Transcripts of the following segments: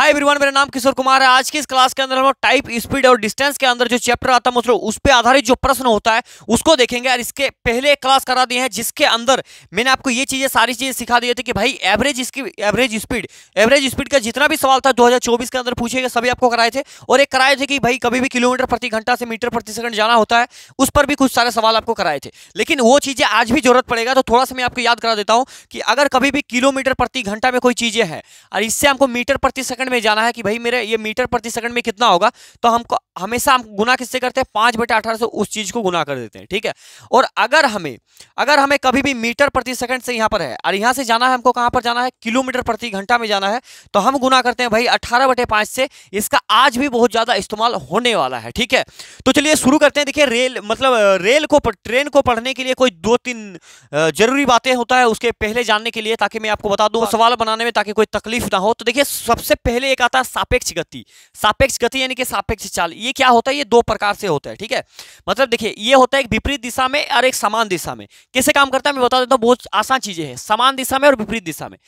Hi everyone मेरा नाम किशोर कुमार है आज की इस क्लास के अंदर हम लोग टाइप स्पीड और डिस्टेंस के अंदर जो चैप्टर आता है मतलब उस पर आधारित जो प्रश्न होता है उसको देखेंगे और इसके पहले क्लास करा दिए हैं जिसके अंदर मैंने आपको ये चीज़ें सारी चीज़ें सिखा दी थी कि भाई एवरेज इसकी एवरेज स्पीड एवरेज स्पीड का जितना भी सवाल था दो के अंदर पूछे गए सभी आपको कराए थे और एक कराए थे कि भाई कभी भी किलोमीटर प्रति घंटा से मीटर प्रति सेकंड जाना होता है उस पर भी कुछ सारे सवाल आपको कराए थे लेकिन वो चीज़ें आज भी जरूरत पड़ेगा तो थोड़ा सा मैं आपको याद करा देता हूँ कि अगर कभी भी किलोमीटर प्रति घंटा में कोई चीज़ें हैं और इससे हमको मीटर प्रति सेकंड सेकंड में जाना है कि भाई मेरे ये मीटर प्रति सेकंड में कितना होगा तो हमको हमेशा हम गुना किससे करते हैं पाँच बटे अठारह उस चीज़ को गुना कर देते हैं ठीक है और अगर हमें अगर हमें कभी भी मीटर प्रति सेकंड से यहाँ पर है और यहाँ से जाना है हमको कहाँ पर जाना है किलोमीटर प्रति घंटा में जाना है तो हम गुना करते हैं भाई अठारह बटे पाँच से इसका आज भी बहुत ज़्यादा इस्तेमाल होने वाला है ठीक है तो चलिए शुरू करते हैं देखिए रेल मतलब रेल को ट्रेन को पढ़ने के लिए कोई दो तीन जरूरी बातें होता है उसके पहले जानने के लिए ताकि मैं आपको बता दूँ हाँ। सवाल बनाने में ताकि कोई तकलीफ ना हो तो देखिए सबसे पहले पहले एक आता है सापेक्ष गति सापेक्ष गति यानी कि सापेक्ष चाल ये क्या होता है ये दो प्रकार से होता है ठीक है मतलब देखिए ये होता है एक विपरीत दिशा में और एक समान दिशा में कैसे काम करता है मैं बता देता हूँ बहुत आसान चीजें हैं समान दिशा में और विपरीत दिशा में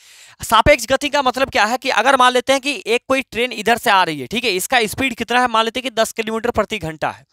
सापेक्ष गति का मतलब क्या है कि अगर मान लेते हैं कि एक कोई ट्रेन इधर से आ रही है ठीक है इसका स्पीड कितना है मान लेते हैं कि दस किलोमीटर प्रति घंटा है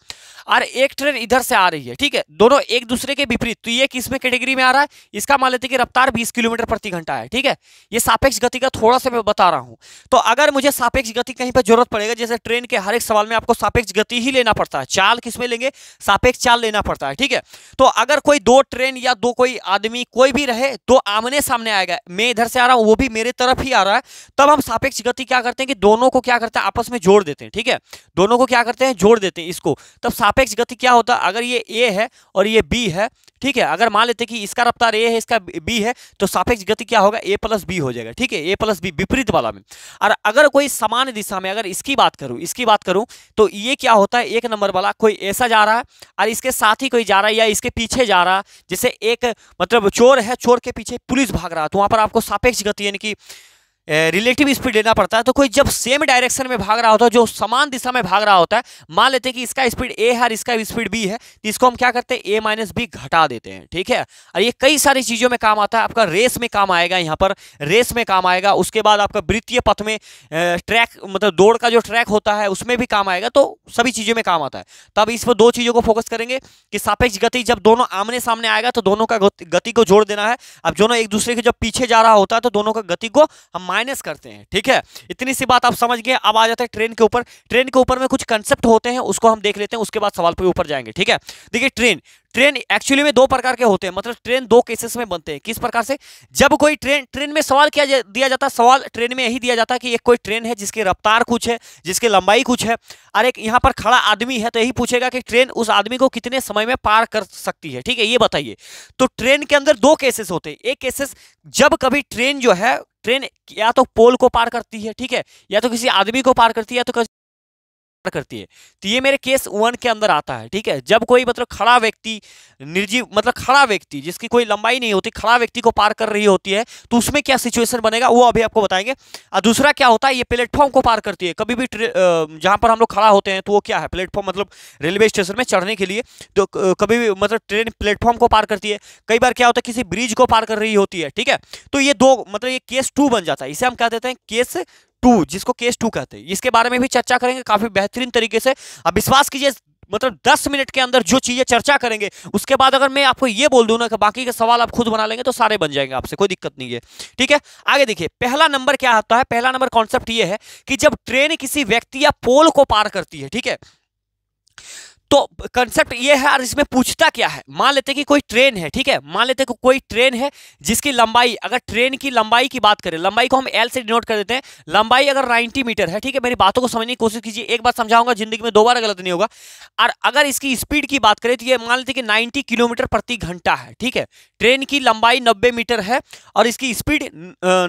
और एक ट्रेन इधर से आ रही है ठीक है दोनों एक दूसरे के विपरीत तो ये किस में कैटेगरी में आ रहा है इसका मान लेते कि रफ्तार बीस किलोमीटर प्रति घंटा है ठीक है ये सापेक्ष गति का थोड़ा सा मैं बता रहा हूँ तो अगर मुझे सापेक्ष गति कहीं पर जरूरत पड़ेगा जैसे ट्रेन के हर एक सवाल में आपको सापेक्ष गति ही लेना पड़ता है चाल किस में लेंगे सापेक्ष चाल लेना पड़ता है ठीक है तो अगर कोई दो ट्रेन या दो कोई आदमी कोई भी रहे तो आमने सामने आएगा मैं इधर से आ रहा हूँ वो भी मेरे तरफ ही आ रहा है तब हम सापेक्ष गति क्या करते हैं कि दोनों को क्या करते हैं आपस में जोड़ देते हैं ठीक है दोनों को क्या करते हैं जोड़ देते हैं इसको तब सापेक्ष गति क्या होता अगर ये ए है और ये बी है ठीक है अगर मान लेते कि इसका रफ्तार ए है इसका बी है तो सापेक्ष गति क्या होगा ए प्लस बी हो जाएगा ठीक है ए प्लस बी विपरीत वाला में और अगर कोई समान दिशा में अगर इसकी बात करूं इसकी बात करूं तो ये क्या होता है एक नंबर वाला कोई ऐसा जा रहा है और इसके साथ ही कोई जा रहा है या इसके पीछे जा रहा है जैसे एक मतलब चोर है चोर के पीछे पुलिस भाग रहा है तो वहाँ पर आपको सापेक्ष गति यानी कि रिलेटिव स्पीड लेना पड़ता है तो कोई जब सेम डायरेक्शन में भाग रहा होता है जो समान दिशा में भाग रहा होता है मान लेते हैं कि इसका स्पीड ए है और इसका स्पीड बी है तो इसको हम क्या करते हैं ए माइनस बी घटा देते हैं ठीक है और ये कई सारी चीज़ों में काम आता है आपका रेस में काम आएगा यहाँ पर रेस में काम आएगा उसके बाद आपका वृत्तीय पथ में ट्रैक मतलब दौड़ का जो ट्रैक होता है उसमें भी काम आएगा तो सभी चीज़ों में काम आता है तब तो इस पर दो चीज़ों को फोकस करेंगे कि सापेक्ष गति जब दोनों आमने सामने आएगा तो दोनों का गति को जोड़ देना है अब दोनों एक दूसरे के जब पीछे जा रहा होता है तो दोनों का गति को हम माइनस करते हैं ठीक है इतनी सी बात आप समझ गए अब आ जाते हैं ट्रेन के ऊपर ट्रेन के ऊपर में कुछ कंसेप्ट होते हैं उसको हम देख लेते हैं उसके बाद सवाल पर ऊपर जाएंगे ठीक है देखिए ट्रेन ट्रेन एक्चुअली में दो प्रकार के होते हैं मतलब ट्रेन दो केसेस में बनते हैं किस प्रकार से जब कोई ट्रेन ट्रेन में सवाल किया जा, दिया जाता है सवाल ट्रेन में यही दिया जाता है कि एक कोई ट्रेन है जिसकी रफ्तार कुछ है जिसकी लंबाई कुछ है और एक यहाँ पर खड़ा आदमी है तो यही पूछेगा कि ट्रेन उस आदमी को कितने समय में पार कर सकती है ठीक है ये बताइए तो ट्रेन के अंदर दो केसेस होते हैं एक केसेस जब कभी ट्रेन जो है ट्रेन या तो पोल को पार करती है ठीक है या तो किसी आदमी को पार करती है या तो करती है तो ये मेरे केस वन के अंदर आता है ठीक है जब कोई मतलब खड़ा व्यक्ति निर्जीव मतलब खड़ा व्यक्ति जिसकी कोई लंबाई नहीं होती खड़ा व्यक्ति को पार कर रही होती है तो उसमें क्या सिचुएशन बनेगा वो अभी आपको बताएंगे और दूसरा क्या होता है ये प्लेटफॉर्म को पार करती है कभी भी जहाँ पर हम लोग खड़ा होते हैं तो वो क्या है प्लेटफॉर्म मतलब रेलवे स्टेशन में चढ़ने के लिए तो कभी भी मतलब ट्रेन प्लेटफॉर्म को पार करती है कई बार क्या होता है किसी ब्रिज को पार कर रही होती है ठीक है तो ये दो मतलब ये केस टू बन जाता है इसे हम क्या देते हैं केस टू जिसको केस टू कहते हैं इसके बारे में भी चर्चा करेंगे काफी बेहतरीन तरीके से अब विश्वास कीजिए मतलब 10 मिनट के अंदर जो चीजें चर्चा करेंगे उसके बाद अगर मैं आपको ये बोल दूं ना कि बाकी के सवाल आप खुद बना लेंगे तो सारे बन जाएंगे आपसे कोई दिक्कत नहीं है ठीक है आगे देखिए पहला नंबर क्या होता है पहला नंबर कॉन्सेप्ट ये है कि जब ट्रेन किसी व्यक्ति या पोल को पार करती है ठीक है तो कंसेप्ट ये है और इसमें पूछता क्या है मान लेते कि कोई ट्रेन है ठीक है मान लेते कि कोई ट्रेन है जिसकी लंबाई अगर ट्रेन की लंबाई की बात करें लंबाई को हम एल से डिनोट कर देते हैं लंबाई अगर 90 मीटर है ठीक है मेरी बातों को समझने की कोशिश कीजिए एक बार समझाऊंगा जिंदगी में दो बार गलत नहीं होगा और अगर इसकी स्पीड की बात करें तो ये मान लेते कि नाइन्टी किलोमीटर प्रति घंटा है ठीक है ट्रेन की लंबाई नब्बे मीटर है और इसकी स्पीड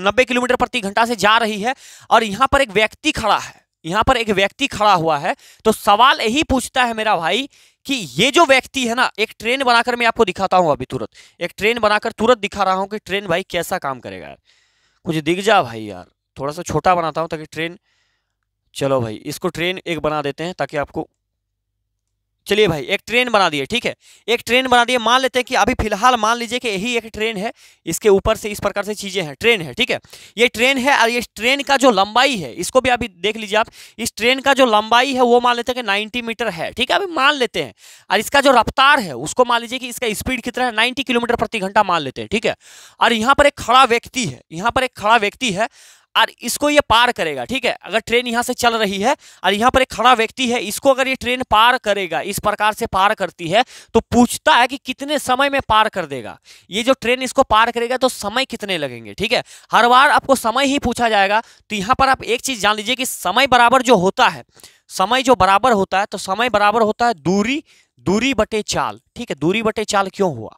नब्बे किलोमीटर प्रति घंटा से जा रही है और यहाँ पर एक व्यक्ति खड़ा है यहाँ पर एक व्यक्ति खड़ा हुआ है तो सवाल यही पूछता है मेरा भाई कि ये जो व्यक्ति है ना एक ट्रेन बनाकर मैं आपको दिखाता हूँ अभी तुरंत एक ट्रेन बनाकर तुरंत दिखा रहा हूँ कि ट्रेन भाई कैसा काम करेगा यार कुछ दिख जा भाई यार थोड़ा सा छोटा बनाता हूँ ताकि ट्रेन चलो भाई इसको ट्रेन एक बना देते हैं ताकि आपको चलिए भाई एक ट्रेन बना दिए ठीक है एक ट्रेन बना दिए मान लेते हैं कि अभी फिलहाल मान लीजिए कि यही एक ट्रेन है इसके ऊपर से इस प्रकार से चीज़ें हैं ट्रेन है ठीक है ये ट्रेन है और ये ट्रेन का जो लंबाई है इसको भी अभी देख लीजिए आप इस ट्रेन का जो लंबाई है वो मान लेते हैं कि नाइन्टी मीटर है ठीक है अभी मान लेते हैं और इसका जो रफ्तार है उसको मान लीजिए कि इसका स्पीड कितना है नाइन्टी किलोमीटर प्रति घंटा मान लेते हैं ठीक है और यहाँ पर एक खड़ा व्यक्ति है यहाँ पर एक खड़ा व्यक्ति है और इसको ये पार करेगा ठीक है अगर ट्रेन यहाँ से चल रही है और यहाँ पर एक खड़ा व्यक्ति है इसको अगर ये ट्रेन पार करेगा इस प्रकार से पार करती है तो पूछता है कि कितने समय में पार कर देगा ये जो ट्रेन इसको पार करेगा तो समय कितने लगेंगे ठीक है हर बार आपको समय ही पूछा जाएगा तो यहाँ पर आप एक चीज़ जान लीजिए कि समय बराबर जो होता है समय जो बराबर होता है तो समय बराबर होता है दूरी दूरी बटे चाल ठीक है दूरी बटे चाल क्यों हुआ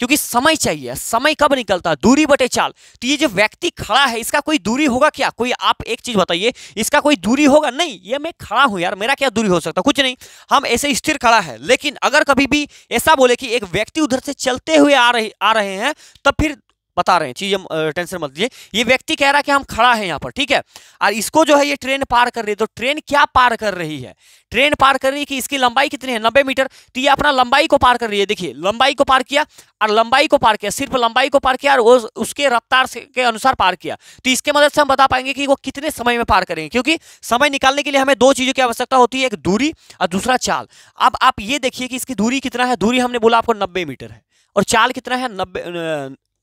क्योंकि समय चाहिए समय कब निकलता दूरी बटे चाल तो ये जो व्यक्ति खड़ा है इसका कोई दूरी होगा क्या कोई आप एक चीज बताइए इसका कोई दूरी होगा नहीं ये मैं खड़ा हूं यार मेरा क्या दूरी हो सकता कुछ नहीं हम ऐसे स्थिर खड़ा है लेकिन अगर कभी भी ऐसा बोले कि एक व्यक्ति उधर से चलते हुए आ रहे आ रहे हैं तब फिर बता रहे हैं चीज टेंशन मत लीजिए ये व्यक्ति कह रहा है कि हम खड़ा है यहाँ पर ठीक है और इसको जो है ये ट्रेन पार कर रही है तो ट्रेन क्या पार कर रही है ट्रेन पार कर रही है कि इसकी लंबाई कितनी है नब्बे मीटर तो ये अपना लंबाई को पार कर रही है देखिए लंबाई को पार किया और लंबाई को पार किया सिर्फ लंबाई को पार किया और उसके रफ्तार के अनुसार पार किया तो इसके मदद से हम बता पाएंगे कि वो कितने समय में पार करेंगे क्योंकि समय निकालने के लिए हमें दो चीज़ों की आवश्यकता होती है एक दूरी और दूसरा चाल अब आप ये देखिए कि इसकी दूरी कितना है दूरी हमने बोला आपको नब्बे मीटर है और चाल कितना है नब्बे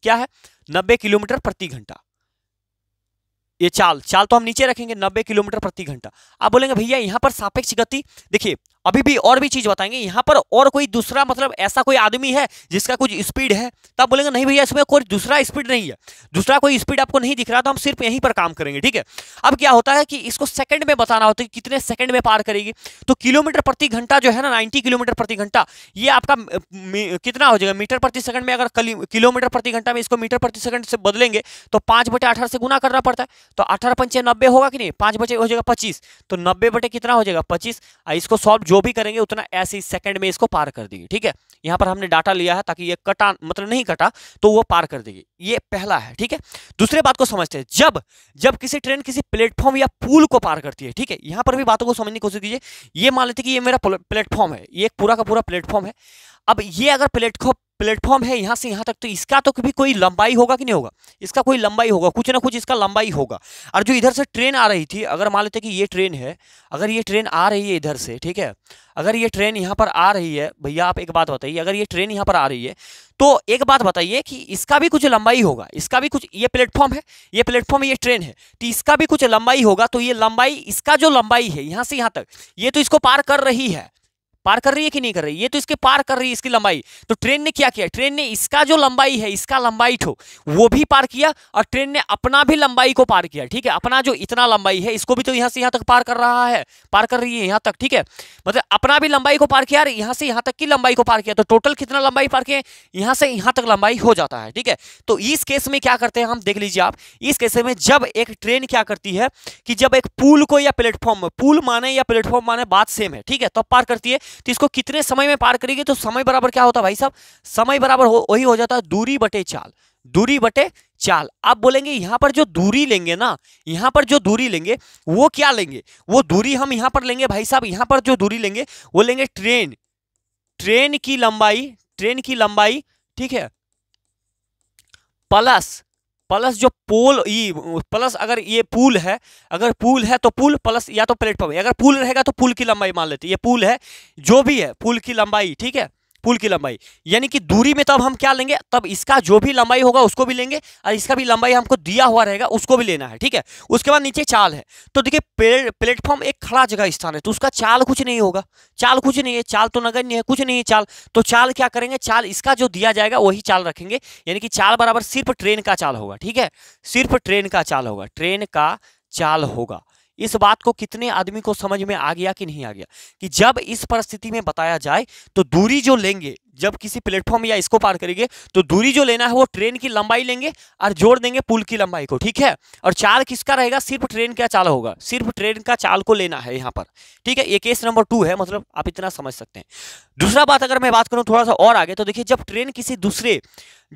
क्या है नब्बे किलोमीटर प्रति घंटा ये चाल चाल तो हम नीचे रखेंगे नब्बे किलोमीटर प्रति घंटा आप बोलेंगे भैया यहाँ पर सापेक्ष गति देखिए अभी भी और भी चीज़ बताएंगे यहाँ पर और कोई दूसरा मतलब ऐसा कोई आदमी है जिसका कुछ स्पीड है तब बोलेंगे नहीं भैया इसमें कोई दूसरा स्पीड नहीं है दूसरा कोई स्पीड आपको नहीं दिख रहा तो हम सिर्फ यहीं पर काम करेंगे ठीक है अब क्या होता है कि इसको सेकंड में बताना होता है कि कितने सेकंड में पार करेगी तो किलोमीटर प्रति घंटा जो है ना नाइन्टी किलोमीटर प्रति घंटा ये आपका कितना हो जाएगा मीटर प्रति सेकंड में अगर किलोमीटर प्रति घंटा में इसको मीटर प्रति सेकंड से बदलेंगे तो पांच बटे अठारह से गुना करना पड़ता है तो अठारह पंचे नब्बे होगा कि नहीं पांच बटे हो जाएगा पच्चीस तो नब्बे बटे कितना हो जाएगा पच्चीस इसको सॉल्व जो जो भी करेंगे उतना ऐसे ही सेकंड में इसको पार कर देगी ठीक है यहाँ पर हमने डाटा लिया है ताकि ये कटा मतलब नहीं कटा तो वो पार कर देगी ये पहला है ठीक है दूसरे बात को समझते हैं जब जब किसी ट्रेन किसी प्लेटफॉर्म या पुल को पार करती है ठीक है यहाँ पर भी बातों को समझने की कोशिश कीजिए ये मान लेते कि ये मेरा प्लेटफॉर्म है ये पूरा का पूरा प्लेटफॉर्म है अब ये अगर प्लेटफॉर्म प्लेटफॉर्म है यहाँ से यहाँ तक तो इसका तो कभी कोई लंबाई होगा कि नहीं होगा इसका कोई लंबाई होगा कुछ ना कुछ इसका लंबाई होगा और जो इधर से ट्रेन आ रही थी अगर मान लेते कि ये ट्रेन है अगर ये ट्रेन आ रही है इधर से ठीक है अगर ये ट्रेन यहाँ पर आ रही है भैया आप एक बात बताइए अगर ये ट्रेन यहाँ पर आ रही है तो एक बात बताइए कि इसका भी कुछ लंबाई होगा इसका भी कुछ ये प्लेटफॉर्म है ये प्लेटफॉर्म ये ट्रेन है तो इसका भी कुछ लंबाई होगा तो ये लंबाई इसका जो लंबाई है यहाँ से यहाँ तक ये तो इसको पार कर रही है पार कर रही है कि नहीं कर रही ये तो इसके पार कर रही है इसकी लंबाई तो ट्रेन ने क्या किया ट्रेन ने इसका जो लंबाई है इसका लंबाई ठो वो भी पार किया और ट्रेन ने अपना भी लंबाई को पार किया ठीक है अपना जो इतना लंबाई है इसको भी तो यहाँ से यहाँ तक पार कर रहा है पार कर रही है यहाँ तक ठीक है मतलब अपना भी लंबाई को पार किया और यहाँ से यहाँ तक की लंबाई को पार किया तो टोटल कितना लंबाई पार किया यहाँ से यहाँ तक लंबाई हो जाता है ठीक है तो इस केस में क्या करते हैं हम देख लीजिए आप इस केस में जब एक ट्रेन क्या करती है कि जब एक पुल को या प्लेटफॉर्म पुल माने या प्लेटफॉर्म माने बात सेम है ठीक है तब तो पार करती है तो इसको कितने समय में पार करेगी तो समय बराबर क्या होता भाई साहब समय बराबर वही हो, हो जाता है दूरी बटे चाल दूरी बटे चाल आप बोलेंगे यहाँ पर जो दूरी लेंगे ना यहाँ पर जो दूरी लेंगे वो क्या लेंगे वो दूरी हम यहाँ पर लेंगे भाई साहब यहाँ पर जो दूरी लेंगे वो लेंगे ट्रेन ट्रेन की लंबाई ट्रेन की लंबाई ठीक है प्लस प्लस जो पोल ये प्लस अगर ये पुल है अगर पुल है तो पुल प्लस या तो प्लेटफॉर्म अगर पुल रहेगा तो पुल की लंबाई मान लेते ये पुल है जो भी है पुल की लंबाई ठीक है पुल की लंबाई यानी कि दूरी में तब हम क्या लेंगे तब इसका जो भी लंबाई होगा उसको भी लेंगे और इसका भी लंबाई हमको दिया हुआ रहेगा उसको भी लेना है ठीक है उसके बाद नीचे चाल है तो देखिए प्लेटफॉर्म एक खड़ा जगह स्थान है तो उसका चाल कुछ नहीं होगा चाल कुछ नहीं है चाल तो नहीं है कुछ नहीं है चाल तो चाल क्या करेंगे चाल इसका जो दिया जाएगा वही चाल रखेंगे यानी कि चाल बराबर सिर्फ ट्रेन का चाल होगा ठीक है सिर्फ ट्रेन का चाल होगा ट्रेन का चाल होगा इस बात को कितने आदमी को समझ में आ गया कि नहीं आ गया कि जब इस परिस्थिति में बताया जाए तो दूरी जो लेंगे जब किसी प्लेटफॉर्म या इसको पार करेंगे तो दूरी जो लेना है वो ट्रेन की लंबाई लेंगे और जोड़ देंगे पुल की लंबाई को ठीक है और चाल किसका रहेगा सिर्फ ट्रेन का चाल होगा सिर्फ ट्रेन का चाल को लेना है यहाँ पर ठीक है ये केस नंबर टू है मतलब आप इतना समझ सकते हैं दूसरा बात अगर मैं बात करूँ थोड़ा सा और आगे तो देखिए जब ट्रेन किसी दूसरे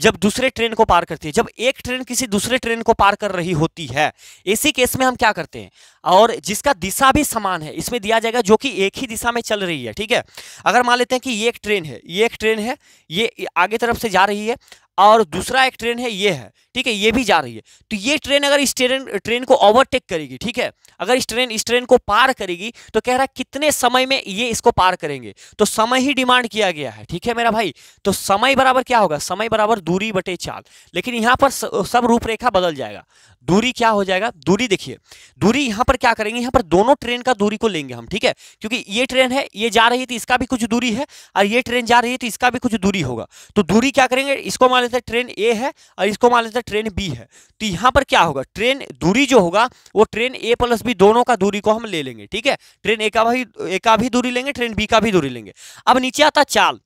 जब दूसरे ट्रेन को पार करती है जब एक ट्रेन किसी दूसरे ट्रेन को पार कर रही होती है इसी केस में हम क्या करते हैं और जिसका दिशा भी समान है इसमें दिया जाएगा जो कि एक ही दिशा में चल रही है ठीक है अगर मान लेते हैं कि ये एक ट्रेन है ये एक ट्रेन ट्रेन है ये आगे तरफ से जा रही है और दूसरा एक ट्रेन है ये है ठीक है ये भी जा रही है तो ये ट्रेन अगर इस ट्रेन ट्रेन को ओवरटेक करेगी ठीक है अगर इस ट्रेन इस ट्रेन को पार करेगी तो कह रहा है कितने समय में ये इसको पार करेंगे तो समय ही डिमांड किया गया है ठीक है मेरा भाई तो समय बराबर क्या होगा समय बराबर दूरी बटे चाल लेकिन यहाँ पर सब रूपरेखा बदल जाएगा दूरी क्या हो जाएगा दूरी देखिए दूरी यहाँ पर क्या करेंगे यहाँ पर दोनों ट्रेन का दूरी को लेंगे हम ठीक है क्योंकि ये ट्रेन है ये जा रही थी इसका भी कुछ दूरी है और ये ट्रेन जा रही है तो इसका भी कुछ दूरी होगा तो दूरी क्या करेंगे इसको मान लेते हैं ट्रेन ए है और इसको मान लेते हैं ट्रेन बी है तो यहां पर क्या होगा ट्रेन दूरी जो होगा वो ट्रेन ए प्लस बी दोनों का दूरी को हम ले लेंगे ठीक है ट्रेन ए का भी ए का भी दूरी लेंगे ट्रेन बी का भी दूरी लेंगे अब नीचे आता चाल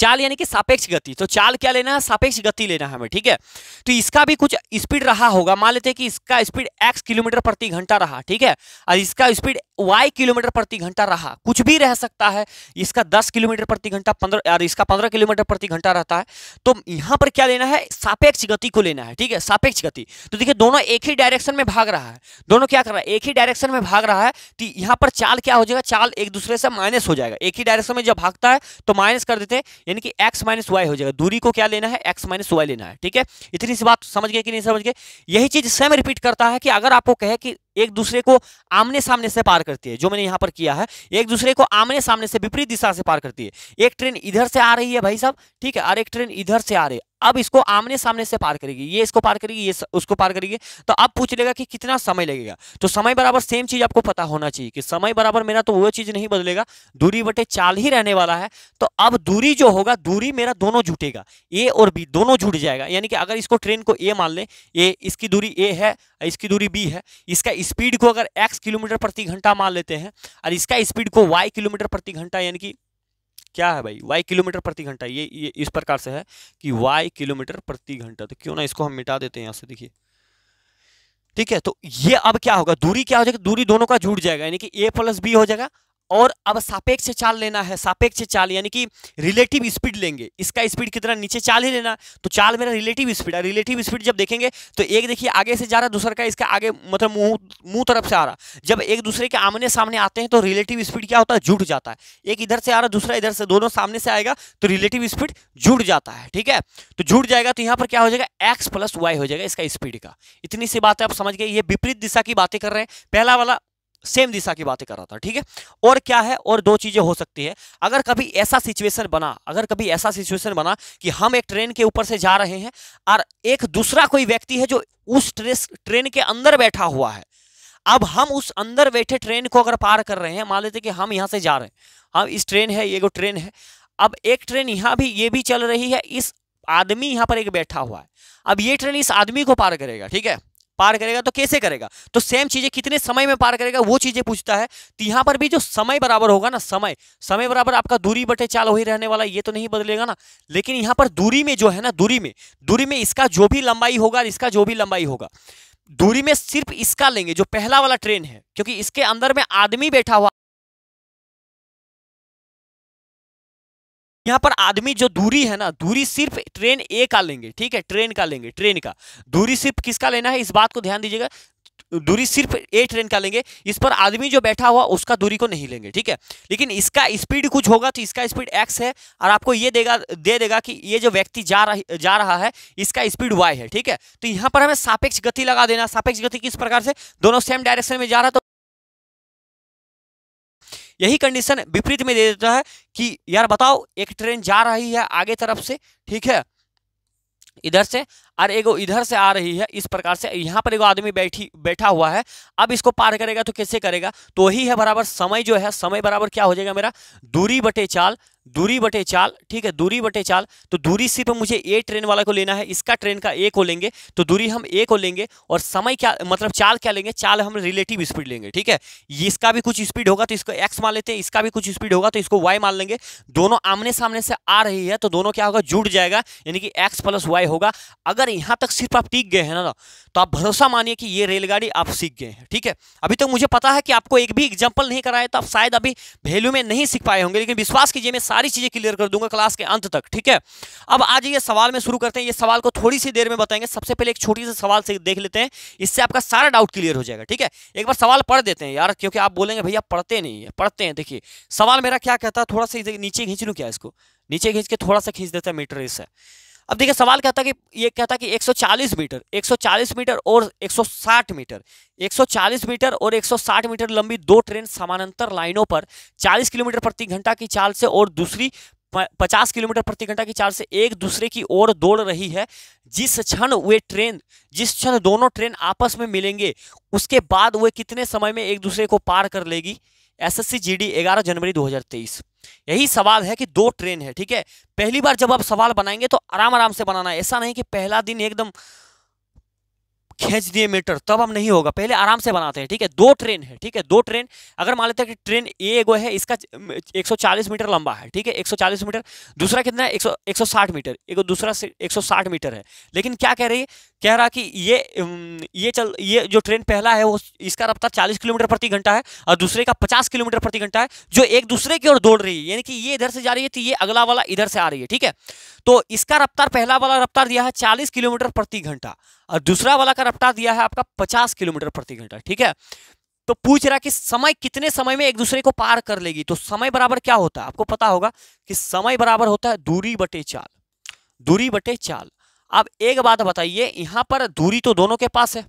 चाल यानी कि सापेक्ष गति तो चाल क्या लेना है सापेक्ष गति लेना है हमें ठीक है तो इसका भी कुछ स्पीड रहा होगा मान लेते हैं कि इसका स्पीड एक्स किलोमीटर प्रति घंटा रहा ठीक है और इसका स्पीड वाई किलोमीटर प्रति घंटा रहा कुछ भी रह सकता है इसका दस किलोमीटर प्रति घंटा पंद्रह इसका पंद्रह किलोमीटर प्रति घंटा रहता है तो यहाँ पर क्या लेना है सापेक्ष गति को लेना है ठीक है सापेक्ष गति तो देखिए दोनों एक ही डायरेक्शन में भाग रहा है दोनों क्या कर रहा है एक ही डायरेक्शन में भाग रहा है तो यहाँ पर चाल क्या हो जाएगा चाल एक दूसरे से माइनस हो जाएगा एक ही डायरेक्शन में जब भागता है तो माइनस कर देते हैं यानी कि एक्स माइनस वाई हो जाएगा दूरी को क्या लेना है एक्स माइनस वाई लेना है ठीक है इतनी सी बात समझ गए कि नहीं समझ गए यही चीज सेम रिपीट करता है कि अगर आपको कहे कि एक दूसरे को आमने सामने से पार करती है जो मैंने यहां पर किया है एक दूसरे को आमने सामने से विपरीत दिशा से पार करती है एक ट्रेन इधर से आ रही है भाई साहब ठीक है और एक ट्रेन इधर से आ रही है अब इसको आमने सामने से पार करेगी ये इसको पार करेगी ये उसको पार करेगी तो अब पूछ लेगा कि कितना समय लगेगा तो समय बराबर सेम चीज आपको पता होना चाहिए कि समय बराबर मेरा तो वो चीज नहीं बदलेगा दूरी बटे चाल ही रहने वाला है तो अब दूरी जो होगा दूरी मेरा दोनों जुटेगा ए और बी दोनों जुट जाएगा यानी कि अगर इसको ट्रेन को ए मान ले ए इसकी दूरी ए है इसकी दूरी बी है इसका स्पीड को अगर एक्स किलोमीटर प्रति घंटा मान लेते हैं और इसका स्पीड को वाई किलोमीटर प्रति घंटा यानी कि क्या है भाई वाई किलोमीटर प्रति घंटा ये ये इस प्रकार से है कि वाई किलोमीटर प्रति घंटा तो क्यों ना इसको हम मिटा देते हैं यहाँ से देखिए ठीक है तो ये अब क्या होगा दूरी क्या हो जाएगी दूरी दोनों का जुड़ जाएगा यानी कि ए प्लस बी हो जाएगा और अब सापेक्ष चाल लेना है सापेक्ष चाल यानी कि रिलेटिव स्पीड लेंगे इसका स्पीड कितना नीचे चाल ही लेना तो चाल मेरा रिलेटिव स्पीड है रिलेटिव स्पीड जब देखेंगे तो एक देखिए आगे से जा रहा दूसरा का इसका आगे मतलब मुंह मुंह तरफ से आ रहा जब एक दूसरे के आमने सामने आते हैं तो रिलेटिव स्पीड क्या होता है जुट जाता है एक इधर से आ रहा दूसरा इधर से दोनों सामने से आएगा तो रिलेटिव स्पीड जुट जाता है ठीक है तो जुट जाएगा तो यहाँ पर क्या हो जाएगा एक्स प्लस वाई हो जाएगा इसका स्पीड का इतनी सी बात है आप समझ गए ये विपरीत दिशा की बातें कर रहे हैं पहला वाला सेम दिशा की बातें कर रहा था ठीक है और क्या है और दो चीज़ें हो सकती है अगर कभी ऐसा सिचुएशन बना अगर कभी ऐसा सिचुएशन बना कि हम एक ट्रेन के ऊपर से जा रहे हैं और एक दूसरा कोई व्यक्ति है जो उस ट्रेन के अंदर बैठा हुआ है अब हम उस अंदर बैठे ट्रेन को अगर पार कर रहे हैं मान लेते कि हम यहाँ से जा रहे हैं हम हाँ, इस ट्रेन है ये को ट्रेन है अब एक ट्रेन यहाँ भी ये भी चल रही है इस आदमी यहाँ पर एक बैठा हुआ है अब ये ट्रेन इस आदमी को पार करेगा ठीक है पार करेगा तो कैसे करेगा तो सेम चीजें कितने समय में पार करेगा वो चीजें पूछता है तो यहाँ पर भी जो समय बराबर होगा ना समय समय बराबर आपका दूरी बटे चाल वही रहने वाला ये तो नहीं बदलेगा ना लेकिन यहाँ पर दूरी में जो है ना दूरी में दूरी में इसका जो भी लंबाई होगा इसका जो भी लंबाई होगा दूरी में सिर्फ इसका लेंगे जो पहला वाला ट्रेन है क्योंकि इसके अंदर में आदमी बैठा हुआ यहाँ पर आदमी जो दूरी है ना दूरी सिर्फ ट्रेन ए का लेंगे ठीक है ट्रेन का लेंगे ट्रेन का दूरी सिर्फ किसका लेना है इस बात को ध्यान दीजिएगा दूरी सिर्फ ए ट्रेन का लेंगे इस पर आदमी जो बैठा हुआ उसका दूरी को नहीं लेंगे ठीक है लेकिन इसका स्पीड कुछ होगा तो इसका स्पीड एक्स है और आपको ये देगा दे देगा कि ये जो व्यक्ति जा रहा जा रहा है इसका स्पीड वाई है ठीक है तो यहाँ पर हमें सापेक्ष गति लगा देना सापेक्ष गति किस प्रकार से दोनों सेम डायरेक्शन में जा रहा है तो यही कंडीशन विपरीत में दे देता है कि यार बताओ एक ट्रेन जा रही है आगे तरफ से ठीक है इधर से और एगो इधर से आ रही है इस प्रकार से यहाँ पर एगो आदमी बैठी बैठा हुआ है अब इसको पार करेगा तो कैसे करेगा तो वही है बराबर समय जो है समय बराबर क्या हो जाएगा मेरा दूरी बटे चाल दूरी बटे चाल ठीक है दूरी बटे चाल तो दूरी सिर्फ मुझे ए ट्रेन वाला को लेना है इसका ट्रेन का ए को लेंगे तो दूरी हम ए को लेंगे और समय क्या मतलब चाल क्या लेंगे चाल हम रिलेटिव स्पीड लेंगे ठीक है इसका भी कुछ स्पीड होगा तो इसको एक्स मान लेते हैं इसका भी कुछ स्पीड होगा तो इसको वाई मान लेंगे दोनों आमने सामने से आ रही है तो दोनों क्या होगा जुट जाएगा यानी कि एक्स प्लस वाई होगा अगर यहाँ तक सिर्फ आप टीक गए हैं ना तो आप भरोसा मानिए कि ये रेलगाड़ी आप सीख गए हैं ठीक है अभी तक तो मुझे पता है कि आपको एक भी एग्जाम्पल नहीं कराया तो आप शायद अभी वैल्यू में नहीं सीख पाए होंगे लेकिन विश्वास कीजिए मैं सारी चीज़ें क्लियर कर दूंगा क्लास के अंत तक ठीक है अब आज ये सवाल में शुरू करते हैं ये सवाल को थोड़ी सी देर में बताएंगे सबसे पहले एक छोटी सी सवाल से देख लेते हैं इससे आपका सारा डाउट क्लियर हो जाएगा ठीक है एक बार सवाल पढ़ देते हैं यार क्योंकि आप बोलेंगे भैया पढ़ते नहीं है पढ़ते हैं देखिए सवाल मेरा क्या कहता है थोड़ा सा नीचे खींच लूँ क्या इसको नीचे खींच के थोड़ा सा खींच देता है मीटर इससे अब देखिए सवाल कहता है कि ये कहता है कि 140 मीटर 140 मीटर और 160 मीटर 140 मीटर और 160 मीटर लंबी दो ट्रेन समानांतर लाइनों पर 40 किलोमीटर प्रति घंटा की चाल से और दूसरी 50 किलोमीटर प्रति घंटा की चाल से एक दूसरे की ओर दौड़ रही है जिस क्षण वे ट्रेन जिस क्षण दोनों ट्रेन आपस में मिलेंगे उसके बाद वे कितने समय में एक दूसरे को पार कर लेगी एसएससी जीडी 11 जनवरी 2023 यही सवाल है कि दो ट्रेन है ठीक है पहली बार जब आप सवाल बनाएंगे तो आराम आराम से बनाना है ऐसा नहीं कि पहला दिन एकदम खींच दिए मीटर तब हम नहीं होगा पहले आराम से बनाते हैं ठीक है दो ट्रेन है ठीक है दो ट्रेन अगर मान लेते हैं कि ट्रेन ए एगो है इसका 140 मीटर लंबा है ठीक है 140 मीटर दूसरा कितना है 160 मीटर एक दूसरा 160 मीटर है लेकिन क्या कह रही है कह रहा कि ये ये चल ये जो ट्रेन पहला है वो इसका रफ्तार 40 किलोमीटर प्रति घंटा है और दूसरे का 50 किलोमीटर प्रति घंटा है जो एक दूसरे की ओर दौड़ रही है यानी कि ये इधर से जा रही है तो ये अगला वाला इधर से आ रही है ठीक है तो इसका रफ्तार पहला वाला रफ्तार दिया है चालीस किलोमीटर प्रति घंटा और दूसरा वाला का रफ्तार दिया है आपका पचास किलोमीटर प्रति घंटा ठीक है तो पूछ रहा कि समय कितने समय में एक दूसरे को पार कर लेगी तो समय बराबर क्या होता है आपको पता होगा कि समय बराबर होता है दूरी बटे चाल दूरी बटे चाल अब एक बात बताइए यहाँ पर दूरी तो दोनों के पास है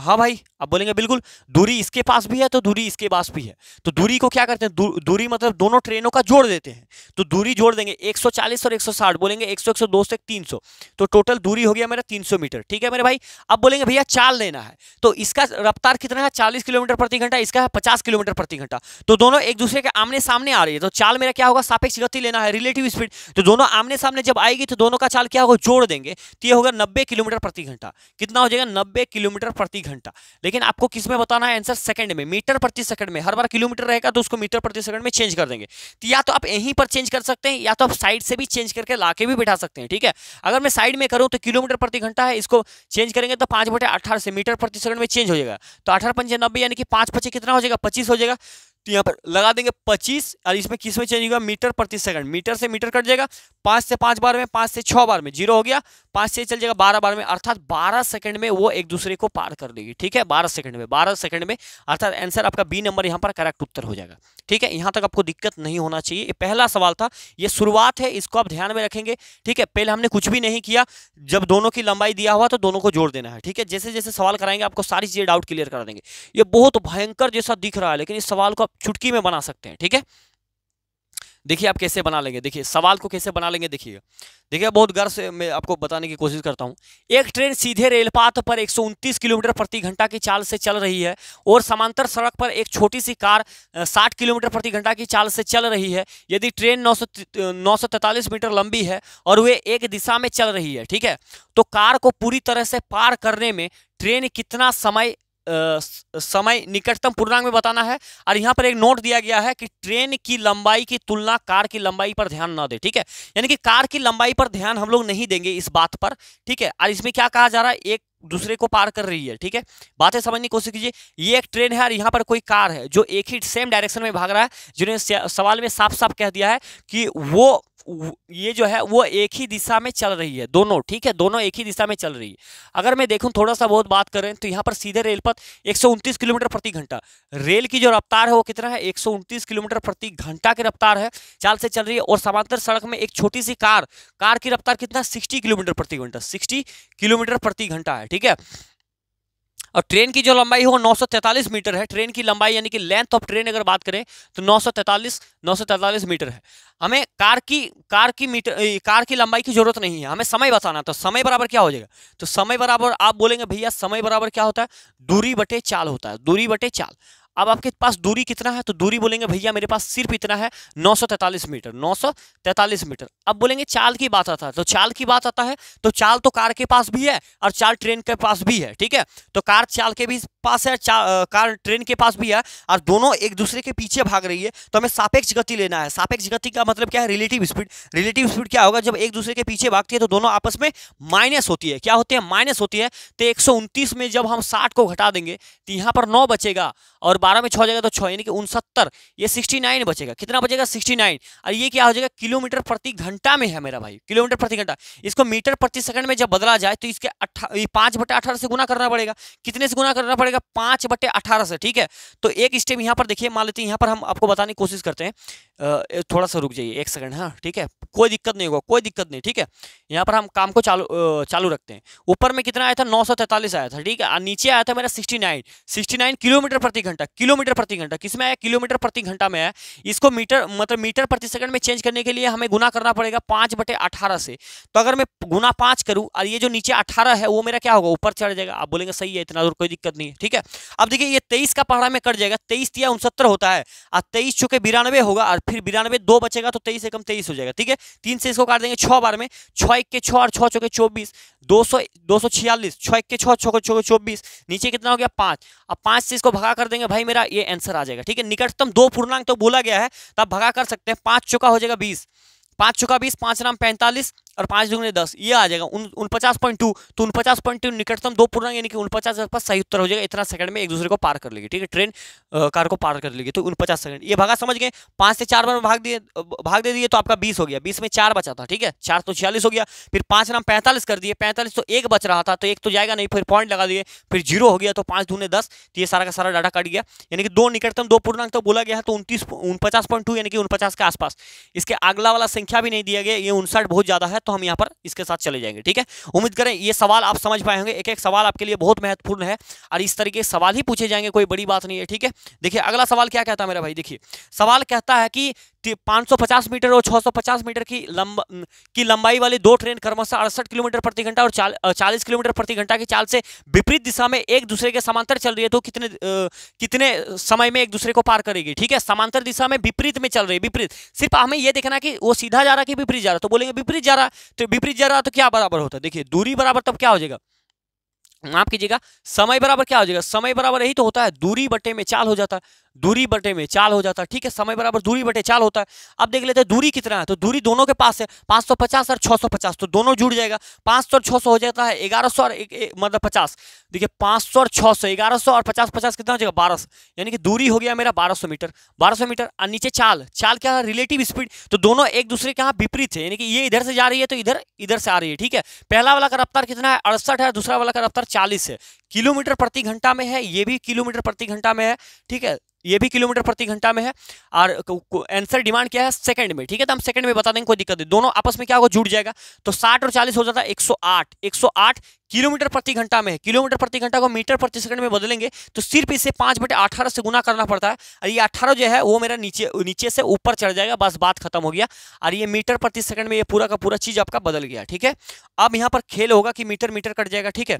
हाँ भाई अब बोलेंगे बिल्कुल दूरी इसके पास भी है तो दूरी इसके पास भी है तो दूरी को क्या करते हैं दू, दूरी मतलब दोनों ट्रेनों का जोड़ देते हैं तो दूरी जोड़ देंगे 140 और 160 बोलेंगे 100 102 से 300 तो टोटल दूरी हो गया मेरा 300 मीटर ठीक है मेरे भाई अब बोलेंगे भैया चाल लेना है तो इसका रफ्तार कितना है चालीस किलोमीटर प्रति घंटा इसका है पचास किलोमीटर प्रति घंटा तो दोनों एक दूसरे के आमने सामने आ रही है तो चाल मेरा क्या होगा सापेक्ष गति लेना है रिलेटिव स्पीड तो दोनों आमने सामने जब आएगी तो दोनों का चाल क्या होगा जोड़ देंगे तो ये होगा नब्बे किलोमीटर प्रति घंटा कितना हो जाएगा नब्बे किलोमीटर प्रति घंटा लेकिन आपको किस में बताना है आंसर सेकंड में मीटर प्रति सेकंड में हर बार किलोमीटर रहेगा तो उसको मीटर प्रति सेकंड में चेंज कर देंगे तो या तो आप यहीं पर चेंज कर सकते हैं या तो आप साइड से भी चेंज करके ला भी बैठा सकते हैं ठीक है अगर मैं साइड में करूँ तो किलोमीटर प्रति घंटा है इसको चेंज करेंगे तो पाँच बटे से मीटर प्रति सेकंड में चेंज हो जाएगा तो अठारह पंचे यानी कि पाँच पच्चीस कितना हो जाएगा पच्चीस हो जाएगा तो यहाँ पर लगा देंगे पच्चीस और इसमें किस में चेंज होगा मीटर प्रति सेकंड मीटर से मीटर कट जाएगा पाँच से पाँच बार में पाँच से छः बार में जीरो हो गया पाँच से चल जाएगा बारह बार में अर्थात बारह सेकंड में वो एक दूसरे को पार कर लेगी ठीक है बारह सेकंड में बारह सेकंड में अर्थात आंसर आपका बी नंबर यहाँ पर करेक्ट उत्तर हो जाएगा ठीक है यहाँ तक आपको दिक्कत नहीं होना चाहिए ये पहला सवाल था ये शुरुआत है इसको आप ध्यान में रखेंगे ठीक है पहले हमने कुछ भी नहीं किया जब दोनों की लंबाई दिया हुआ तो दोनों को जोड़ देना है ठीक है जैसे जैसे सवाल कराएंगे आपको सारी चीज़ें डाउट क्लियर करा देंगे ये बहुत भयंकर जैसा दिख रहा है लेकिन इस सवाल को चुटकी में बना सकते हैं ठीक है देखिए आप कैसे बना लेंगे देखिए सवाल को कैसे बना लेंगे देखिए देखिए बहुत गर्व से मैं आपको बताने की कोशिश करता हूँ एक ट्रेन सीधे रेलपाथ पर 129 किलोमीटर प्रति घंटा की चाल से चल रही है और समांतर सड़क पर एक छोटी सी कार 60 किलोमीटर प्रति घंटा की चाल से चल रही है यदि ट्रेन नौ सौ मीटर लंबी है और वे एक दिशा में चल रही है ठीक है तो कार को पूरी तरह से पार करने में ट्रेन कितना समय समय निकटतम पूर्णांक में बताना है और यहाँ पर एक नोट दिया गया है कि ट्रेन की लंबाई की तुलना कार की लंबाई पर ध्यान ना दे ठीक है यानी कि कार की लंबाई पर ध्यान हम लोग नहीं देंगे इस बात पर ठीक है और इसमें क्या कहा जा रहा है एक दूसरे को पार कर रही है ठीक है बातें समझने की कोशिश कीजिए ये एक ट्रेन है और यहाँ पर कोई कार है जो एक ही सेम डायरेक्शन में भाग रहा है जिन्हें सवाल में साफ साफ कह दिया है कि वो ये जो है वो एक ही दिशा में चल रही है दोनों ठीक है दोनों एक ही दिशा में चल रही है अगर मैं देखूँ थोड़ा सा बहुत बात करें तो यहाँ पर सीधे रेल पथ एक किलोमीटर प्रति घंटा रेल की जो रफ्तार है वो कितना है एक किलोमीटर प्रति घंटा की रफ्तार है चाल से चल रही है और समांतर सड़क में एक छोटी सी कार कार की रफ्तार कितना सिक्सटी किलोमीटर प्रति घंटा सिक्सटी किलोमीटर प्रति घंटा है ठीक है और ट्रेन की जो लंबाई है वो 943 मीटर है ट्रेन की लंबाई यानी कि लेंथ ऑफ ट्रेन अगर बात करें तो 943 943 मीटर है हमें कार की कार की मीटर कार की लंबाई की जरूरत नहीं है हमें समय बताना तो समय बराबर क्या हो जाएगा तो समय बराबर आप बोलेंगे भैया समय बराबर क्या होता है दूरी बटे चाल होता है दूरी बटे चाल अब आपके पास दूरी कितना है तो दूरी बोलेंगे भैया मेरे पास सिर्फ इतना है 943 मीटर 943 मीटर अब बोलेंगे चाल की बात आता है तो चाल की बात आता है तो चाल तो कार के पास भी है और चाल ट्रेन के पास भी है ठीक है तो कार चाल के भी पास है कार ट्रेन के पास भी है और दोनों एक दूसरे के पीछे भाग रही है तो हमें सापेक्ष गति लेना है सापेक्ष गति का मतलब क्या है रिलेटिव स्पीड रिलेटिव स्पीड क्या होगा जब एक दूसरे के पीछे भागती है तो दोनों आपस में माइनस होती है क्या होती है माइनस होती है तो एक में जब हम साठ को घटा देंगे तो यहाँ पर नौ बचेगा और बारह में छः जाएगा तो छः यानी कि उनसत्तर ये सिक्सटी नाइन बचेगा कितना बचेगा सिक्सटी नाइन और ये क्या हो जाएगा किलोमीटर प्रति घंटा में है मेरा भाई किलोमीटर प्रति घंटा इसको मीटर प्रति सेकंड में जब बदला जाए तो इसके अट्ठा पाँच बटा अठारह से गुना करना पड़ेगा कितने से गुना करना पड़ेगा पड़ेगा पांच बटे अठारह से ठीक है तो एक स्टेप यहां पर देखिए मान लेते हैं यहां पर हम आपको बताने की कोशिश करते हैं थोड़ा सा रुक जाइए एक सेकंड हाँ ठीक है कोई दिक्कत नहीं होगा कोई दिक्कत नहीं ठीक है यहाँ पर हम काम को चालू चालू रखते हैं ऊपर में कितना आया था नौ आया था ठीक है नीचे आया था मेरा सिक्सटी नाइन किलोमीटर प्रति घंटा किलोमीटर प्रति घंटा किस में आया किलोमीटर प्रति घंटा में आया इसको मीटर मतलब मीटर प्रति सेकंड में चेंज करने के लिए हमें गुना करना पड़ेगा पाँच बटे अठारह से तो अगर मैं गुना पाँच करूँ और ये जो नीचे अठारह है वो मेरा क्या होगा ऊपर चढ़ जाएगा आप बोलेंगे सही है इतना दूर कोई दिक्कत नहीं है ठीक है अब देखिए ये तेईस का पहाड़ा में कट जाएगा तेईस या उनसत्तर होता है और तेईस चूंकि बिरानवे होगा और फिर बिरानवे दो बचेगा तो तेईस एकम तेईस हो जाएगा ठीक है तीन से इसको काट देंगे छः बार में छः एक के छः और छः चौके चौबीस दो सौ दो सौ छियालीस छः एक के छः छः चौके चौबीस नीचे कितना हो गया पाँच अब पाँच से इसको भगा कर देंगे भाई मेरा ये आंसर आ जाएगा ठीक है निकटतम दो पूर्णांक तो बोला गया है तो आप भगा कर सकते हैं पाँच चौका हो जाएगा बीस पाँच चौका बीस पाँच नाम पैंतालीस और पाँच दुगने दस ये आ जाएगा उन उनपचास पॉइंट टू तो उनपचास पॉइंट टू निकटतम दो पूर्णांक यानी कि उनपचास के पास सही उत्तर हो जाएगा इतना सेकंड में एक दूसरे को पार कर लेगी ठीक है ट्रेन कार को पार कर लेगी तो उनपचास सेकंड ये भागा समझ गए पाँच से चार बार में भाग दिए भाग दे दिए तो आपका बीस हो गया बीस में चार बचा था ठीक है चार तो छियालीस हो गया फिर पाँच नाम पैंतालीस कर दिए पैंतालीस तो एक बच रहा था तो एक तो जाएगा नहीं फिर पॉइंट लगा दिए फिर जीरो हो गया तो पाँच दूने दस तो ये सारा का सारा डाटा कट गया यानी कि दो निकटतम तो दो पूर्णांक तो बोला गया है तो उनतीस उनपचास पॉइंट टू यानी कि उनपचास के आसपास इसके अगला वाला संख्या भी नहीं दिया गया ये उनसठ बहुत ज़्यादा है तो हम यहाँ पर इसके साथ चले जाएंगे ठीक है उम्मीद करें ये सवाल आप समझ पाए होंगे एक एक सवाल आपके लिए बहुत महत्वपूर्ण है और इस तरीके सवाल ही पूछे जाएंगे कोई बड़ी बात नहीं है ठीक है देखिए अगला सवाल क्या कहता है मेरा भाई देखिए सवाल कहता है कि 550 मीटर और 650 मीटर की लंब की लंबाई वाली दो ट्रेन क्रमशः अड़सठ किलोमीटर प्रति घंटा और चालीस 40 किलोमीटर प्रति घंटा की चाल से विपरीत दिशा में एक दूसरे के समांतर चल रही है तो कितने आ, कितने समय में एक दूसरे को पार करेगी ठीक है समांतर दिशा में विपरीत में चल रही है विपरीत सिर्फ हमें यह देखना कि वो सीधा जा रहा कि विपरीत जा रहा तो बोलेंगे विपरीत जा रहा तो विपरीत जा रहा तो क्या बराबर होता है देखिए दूरी बराबर तब क्या हो जाएगा माफ कीजिएगा समय बराबर क्या हो जाएगा समय बराबर यही तो होता है दूरी बटे में चाल हो जाता है दूरी बटे में चाल हो जाता है ठीक है समय बराबर दूरी बटे चाल होता है अब देख लेते हैं दूरी कितना है तो दूरी दोनों के पास है पाँच सौ पचास और छः सौ पचास तो दोनों जुड़ जाएगा पाँच सौ और छः सौ हो जाता है ग्यारह सौ और मतलब पचास देखिए पाँच सौ और छः सौ ग्यारह सौ और पचास पचास कितना हो जाएगा बारह सौ यानी कि दूरी हो गया मेरा बारह सौ मीटर बारह सौ मीटर और नीचे चाल चाल क्या है रिलेटिव स्पीड तो दोनों एक दूसरे के यहाँ विपरीत है यानी कि ये इधर से जा रही है तो इधर इधर से आ रही है ठीक है पहला वाला का रफ्तार कितना है अड़सठ है दूसरा वाला का रफ्तार चालीस है किलोमीटर प्रति घंटा में है ये भी किलोमीटर प्रति घंटा में है ठीक है ये भी किलोमीटर प्रति घंटा में है और आंसर डिमांड क्या है सेकंड में ठीक है तो हम सेकंड में बता देंगे कोई दिक्कत नहीं दोनों आपस में क्या होगा जुड़ जाएगा तो 60 और 40 हो जाता है 108 108 किलोमीटर प्रति घंटा में किलोमीटर प्रति घंटा को मीटर प्रति सेकंड में बदलेंगे तो सिर्फ इसे पाँच बटे अठारह से गुना करना पड़ता है और ये अठारह जो है वो मेरा नीचे नीचे से ऊपर चढ़ जाएगा बस बात खत्म हो गया और ये मीटर प्रति सेकंड में ये पूरा का पूरा चीज़ आपका बदल गया ठीक है अब यहाँ पर खेल होगा कि मीटर मीटर कट जाएगा ठीक है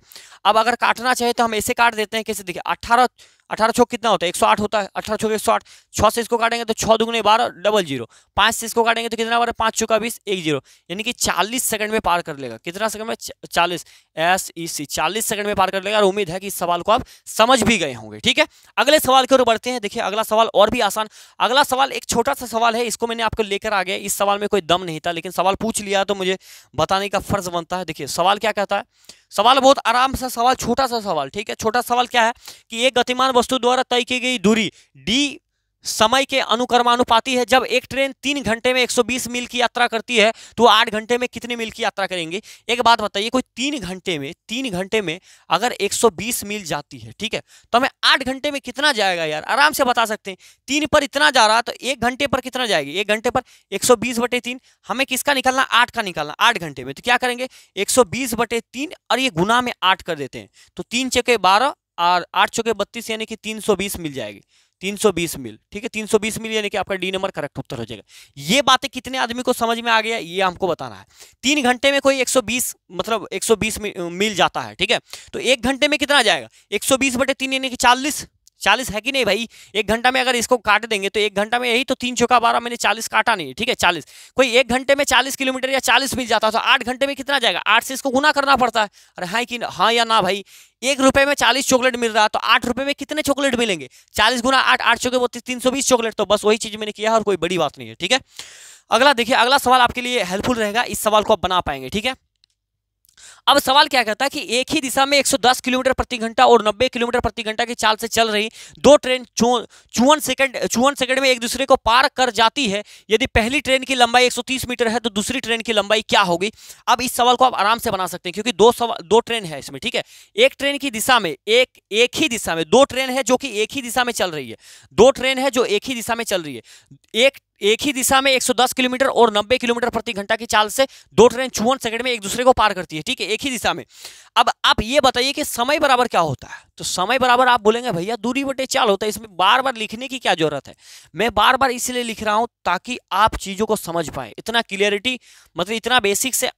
अब अगर काटना चाहे तो हम ऐसे काट देते हैं कैसे देखिए अठारह अठारह छो कितना होता है एक सौ आठ होता है अठारह छो एक सौ आठ छः से इसको काटेंगे तो छः दुगुने बारह डबल जीरो पाँच से इसको काटेंगे तो कितना बारह पाँच चौका बीस एक जीरो यानी कि चालीस सेकंड में पार कर लेगा कितना सेकंड में चालीस एस ई सी चालीस सेकंड में पार कर लेगा और उम्मीद है कि इस सवाल को आप समझ भी गए होंगे ठीक है अगले सवाल की ओर बढ़ते हैं देखिए अगला सवाल और भी आसान अगला सवाल एक छोटा सा सवाल है इसको मैंने आपको लेकर आ गया इस सवाल में कोई दम नहीं था लेकिन सवाल पूछ लिया तो मुझे बताने का फर्ज बनता है देखिए सवाल क्या कहता है सवाल बहुत आराम सा सवाल छोटा सा सवाल ठीक है छोटा सवाल क्या है कि एक गतिमान वस्तु द्वारा तय की गई दूरी डी समय के अनुक्रमानुपाती है जब एक ट्रेन तीन घंटे में 120 मील की यात्रा करती है तो आठ घंटे में कितने मील की यात्रा करेंगे एक बात बताइए कोई तीन घंटे में तीन घंटे में अगर 120 मील जाती है ठीक है तो हमें आठ घंटे में कितना जाएगा यार आराम से बता सकते हैं तीन पर इतना जा रहा है तो एक घंटे पर कितना जाएगी एक घंटे पर एक सौ बटे तीन हमें किसका निकलना आठ का निकालना आठ घंटे में तो क्या करेंगे एक सौ बटे तीन और ये गुना में आठ कर देते हैं तो तीन चौके बारह और आठ चौके बत्तीस यानी कि तीन मिल जाएगी 320 मील ठीक है 320 मील यानी कि आपका डी नंबर करेक्ट उत्तर हो जाएगा ये बातें कितने आदमी को समझ में आ गया ये हमको बताना है तीन घंटे में कोई 120 मतलब 120 मील जाता है ठीक है तो एक घंटे में कितना जाएगा 120 सौ बीस बटे तीन यानी कि चालीस चालीस है कि नहीं भाई एक घंटा में अगर इसको काट देंगे तो एक घंटा में यही तो तीन चौका बारह मैंने चालीस काटा नहीं ठीक है चालीस कोई एक घंटे में चालीस किलोमीटर या चालीस मिल जाता है तो आठ घंटे में कितना जाएगा आठ से इसको गुना करना पड़ता है अरे हाँ कि हाँ या ना भाई एक रुपये में चालीस चॉकलेट मिल रहा तो आठ रुपये में कितने चॉकलेट मिलेंगे चालीस गुना आठ आठ चौके बोलते तीन सौ बीस चॉकलेट तो बस वही चीज़ मैंने किया और कोई बड़ी बात नहीं है ठीक है अगला देखिए अगला सवाल आपके लिए हेल्पफुल रहेगा इस सवाल को आप बना पाएंगे ठीक है अब सवाल क्या कहता है कि एक ही दिशा में 110 किलोमीटर प्रति घंटा और 90 किलोमीटर प्रति घंटा की चाल से चल रही दो ट्रेन चौवन सेकंड चौवन सेकंड में एक दूसरे को पार कर जाती है यदि पहली ट्रेन की लंबाई 130 मीटर है तो दूसरी ट्रेन की लंबाई क्या होगी अब इस सवाल को आप आराम से बना सकते हैं क्योंकि दो सवाल दो ट्रेन है इसमें ठीक है एक ट्रेन की दिशा में एक एक ही दिशा में दो ट्रेन है जो कि एक ही दिशा में चल रही है दो ट्रेन है जो एक ही दिशा में चल रही है एक एक ही दिशा में 110 किलोमीटर और 90 किलोमीटर प्रति घंटा की चाल से दो ट्रेन चौवन सेकंड में एक दूसरे को पार करती है ठीक है एक ही दिशा में अब आप ये बताइए कि समय बराबर क्या होता है तो समय बराबर आप बोलेंगे भैया दूरी बटे चाल होता है इसमें बार बार लिखने की क्या जरूरत है मैं बार बार इसलिए लिख रहा हूं ताकि आप चीज़ों को समझ पाए इतना क्लियरिटी मतलब इतना बेसिक से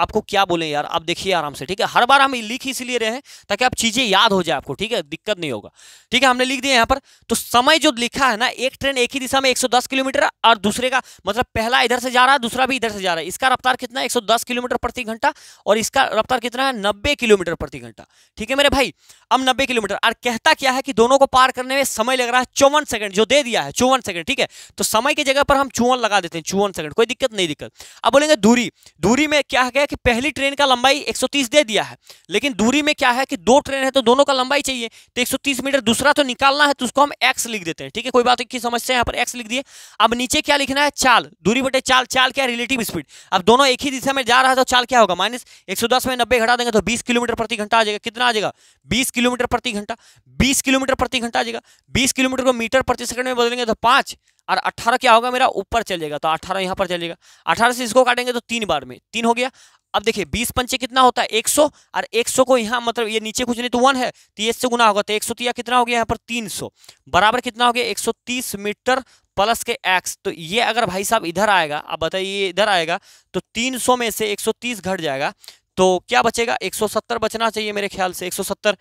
आपको क्या बोले यार आप देखिए आराम से ठीक है हर बार हम लिख इसलिए रहे हैं ताकि आप चीज़ें याद हो जाए आपको ठीक है दिक्कत नहीं होगा ठीक है हमने लिख दिया यहाँ पर तो समय जो लिखा है ना एक ट्रेन एक ही दिशा में 110 किलोमीटर और दूसरे का मतलब पहला इधर से जा रहा है दूसरा भी इधर से जा रहा है इसका रफ्तार कितना है एक किलोमीटर प्रति घंटा और इसका रफ्तार कितना है नब्बे किलोमीटर प्रति घंटा ठीक है मेरे भाई अब नब्बे किलोमीटर और कहता क्या है कि दोनों को पार करने में समय लग रहा है चौवन सेकंड जो दे दिया है चौवन सेकंड ठीक है तो समय की जगह पर हम चुवन लगा देते हैं चुवन सेकंड कोई दिक्कत नहीं दिक्कत अब बोलेंगे दूरी दूरी में क्या है है कि पहली ट्रेन का लंबाई 130 दे दिया है लेकिन दूरी में क्या है कि दो ट्रेन है तो दोनों का लंबाई चाहिए तो 130 मीटर दूसरा तो निकालना है तो उसको हम एक्स लिख देते हैं ठीक है कोई बात की समस्या यहाँ पर एक्स लिख दिए अब नीचे क्या लिखना है चाल दूरी बटे चाल चाल क्या रिलेटिव स्पीड अब दोनों एक ही दिशा में जा रहा है तो चाल क्या होगा माइनस एक में नब्बे घटा देंगे तो बीस किलोमीटर प्रति घंटा आ जाएगा कितना आ जाएगा बीस किलोमीटर प्रति घंटा बीस किलोमीटर प्रति घंटा आ जाएगा बीस किलोमीटर को मीटर प्रति सेकंड में बदलेंगे तो पाँच और 18 क्या होगा मेरा ऊपर चल जाएगा तो 18 यहाँ पर चलेगा 18 से इसको काटेंगे तो तीन बार में तीन हो गया अब देखिए बीस पंचे कितना होता है एक सौ और एक सौ को यहाँ मतलब ये नीचे कुछ नहीं तो वन है तो ये से गुना होगा तो एक सौ तिया कितना हो गया यहाँ पर तीन सौ बराबर कितना हो गया एक सौ तीस मीटर प्लस के एक्स तो ये अगर भाई साहब इधर आएगा आप बताइए इधर आएगा तो सौ में से तीस घट जाएगा तो क्या बचेगा 170 बचना चाहिए मेरे ख्याल से 170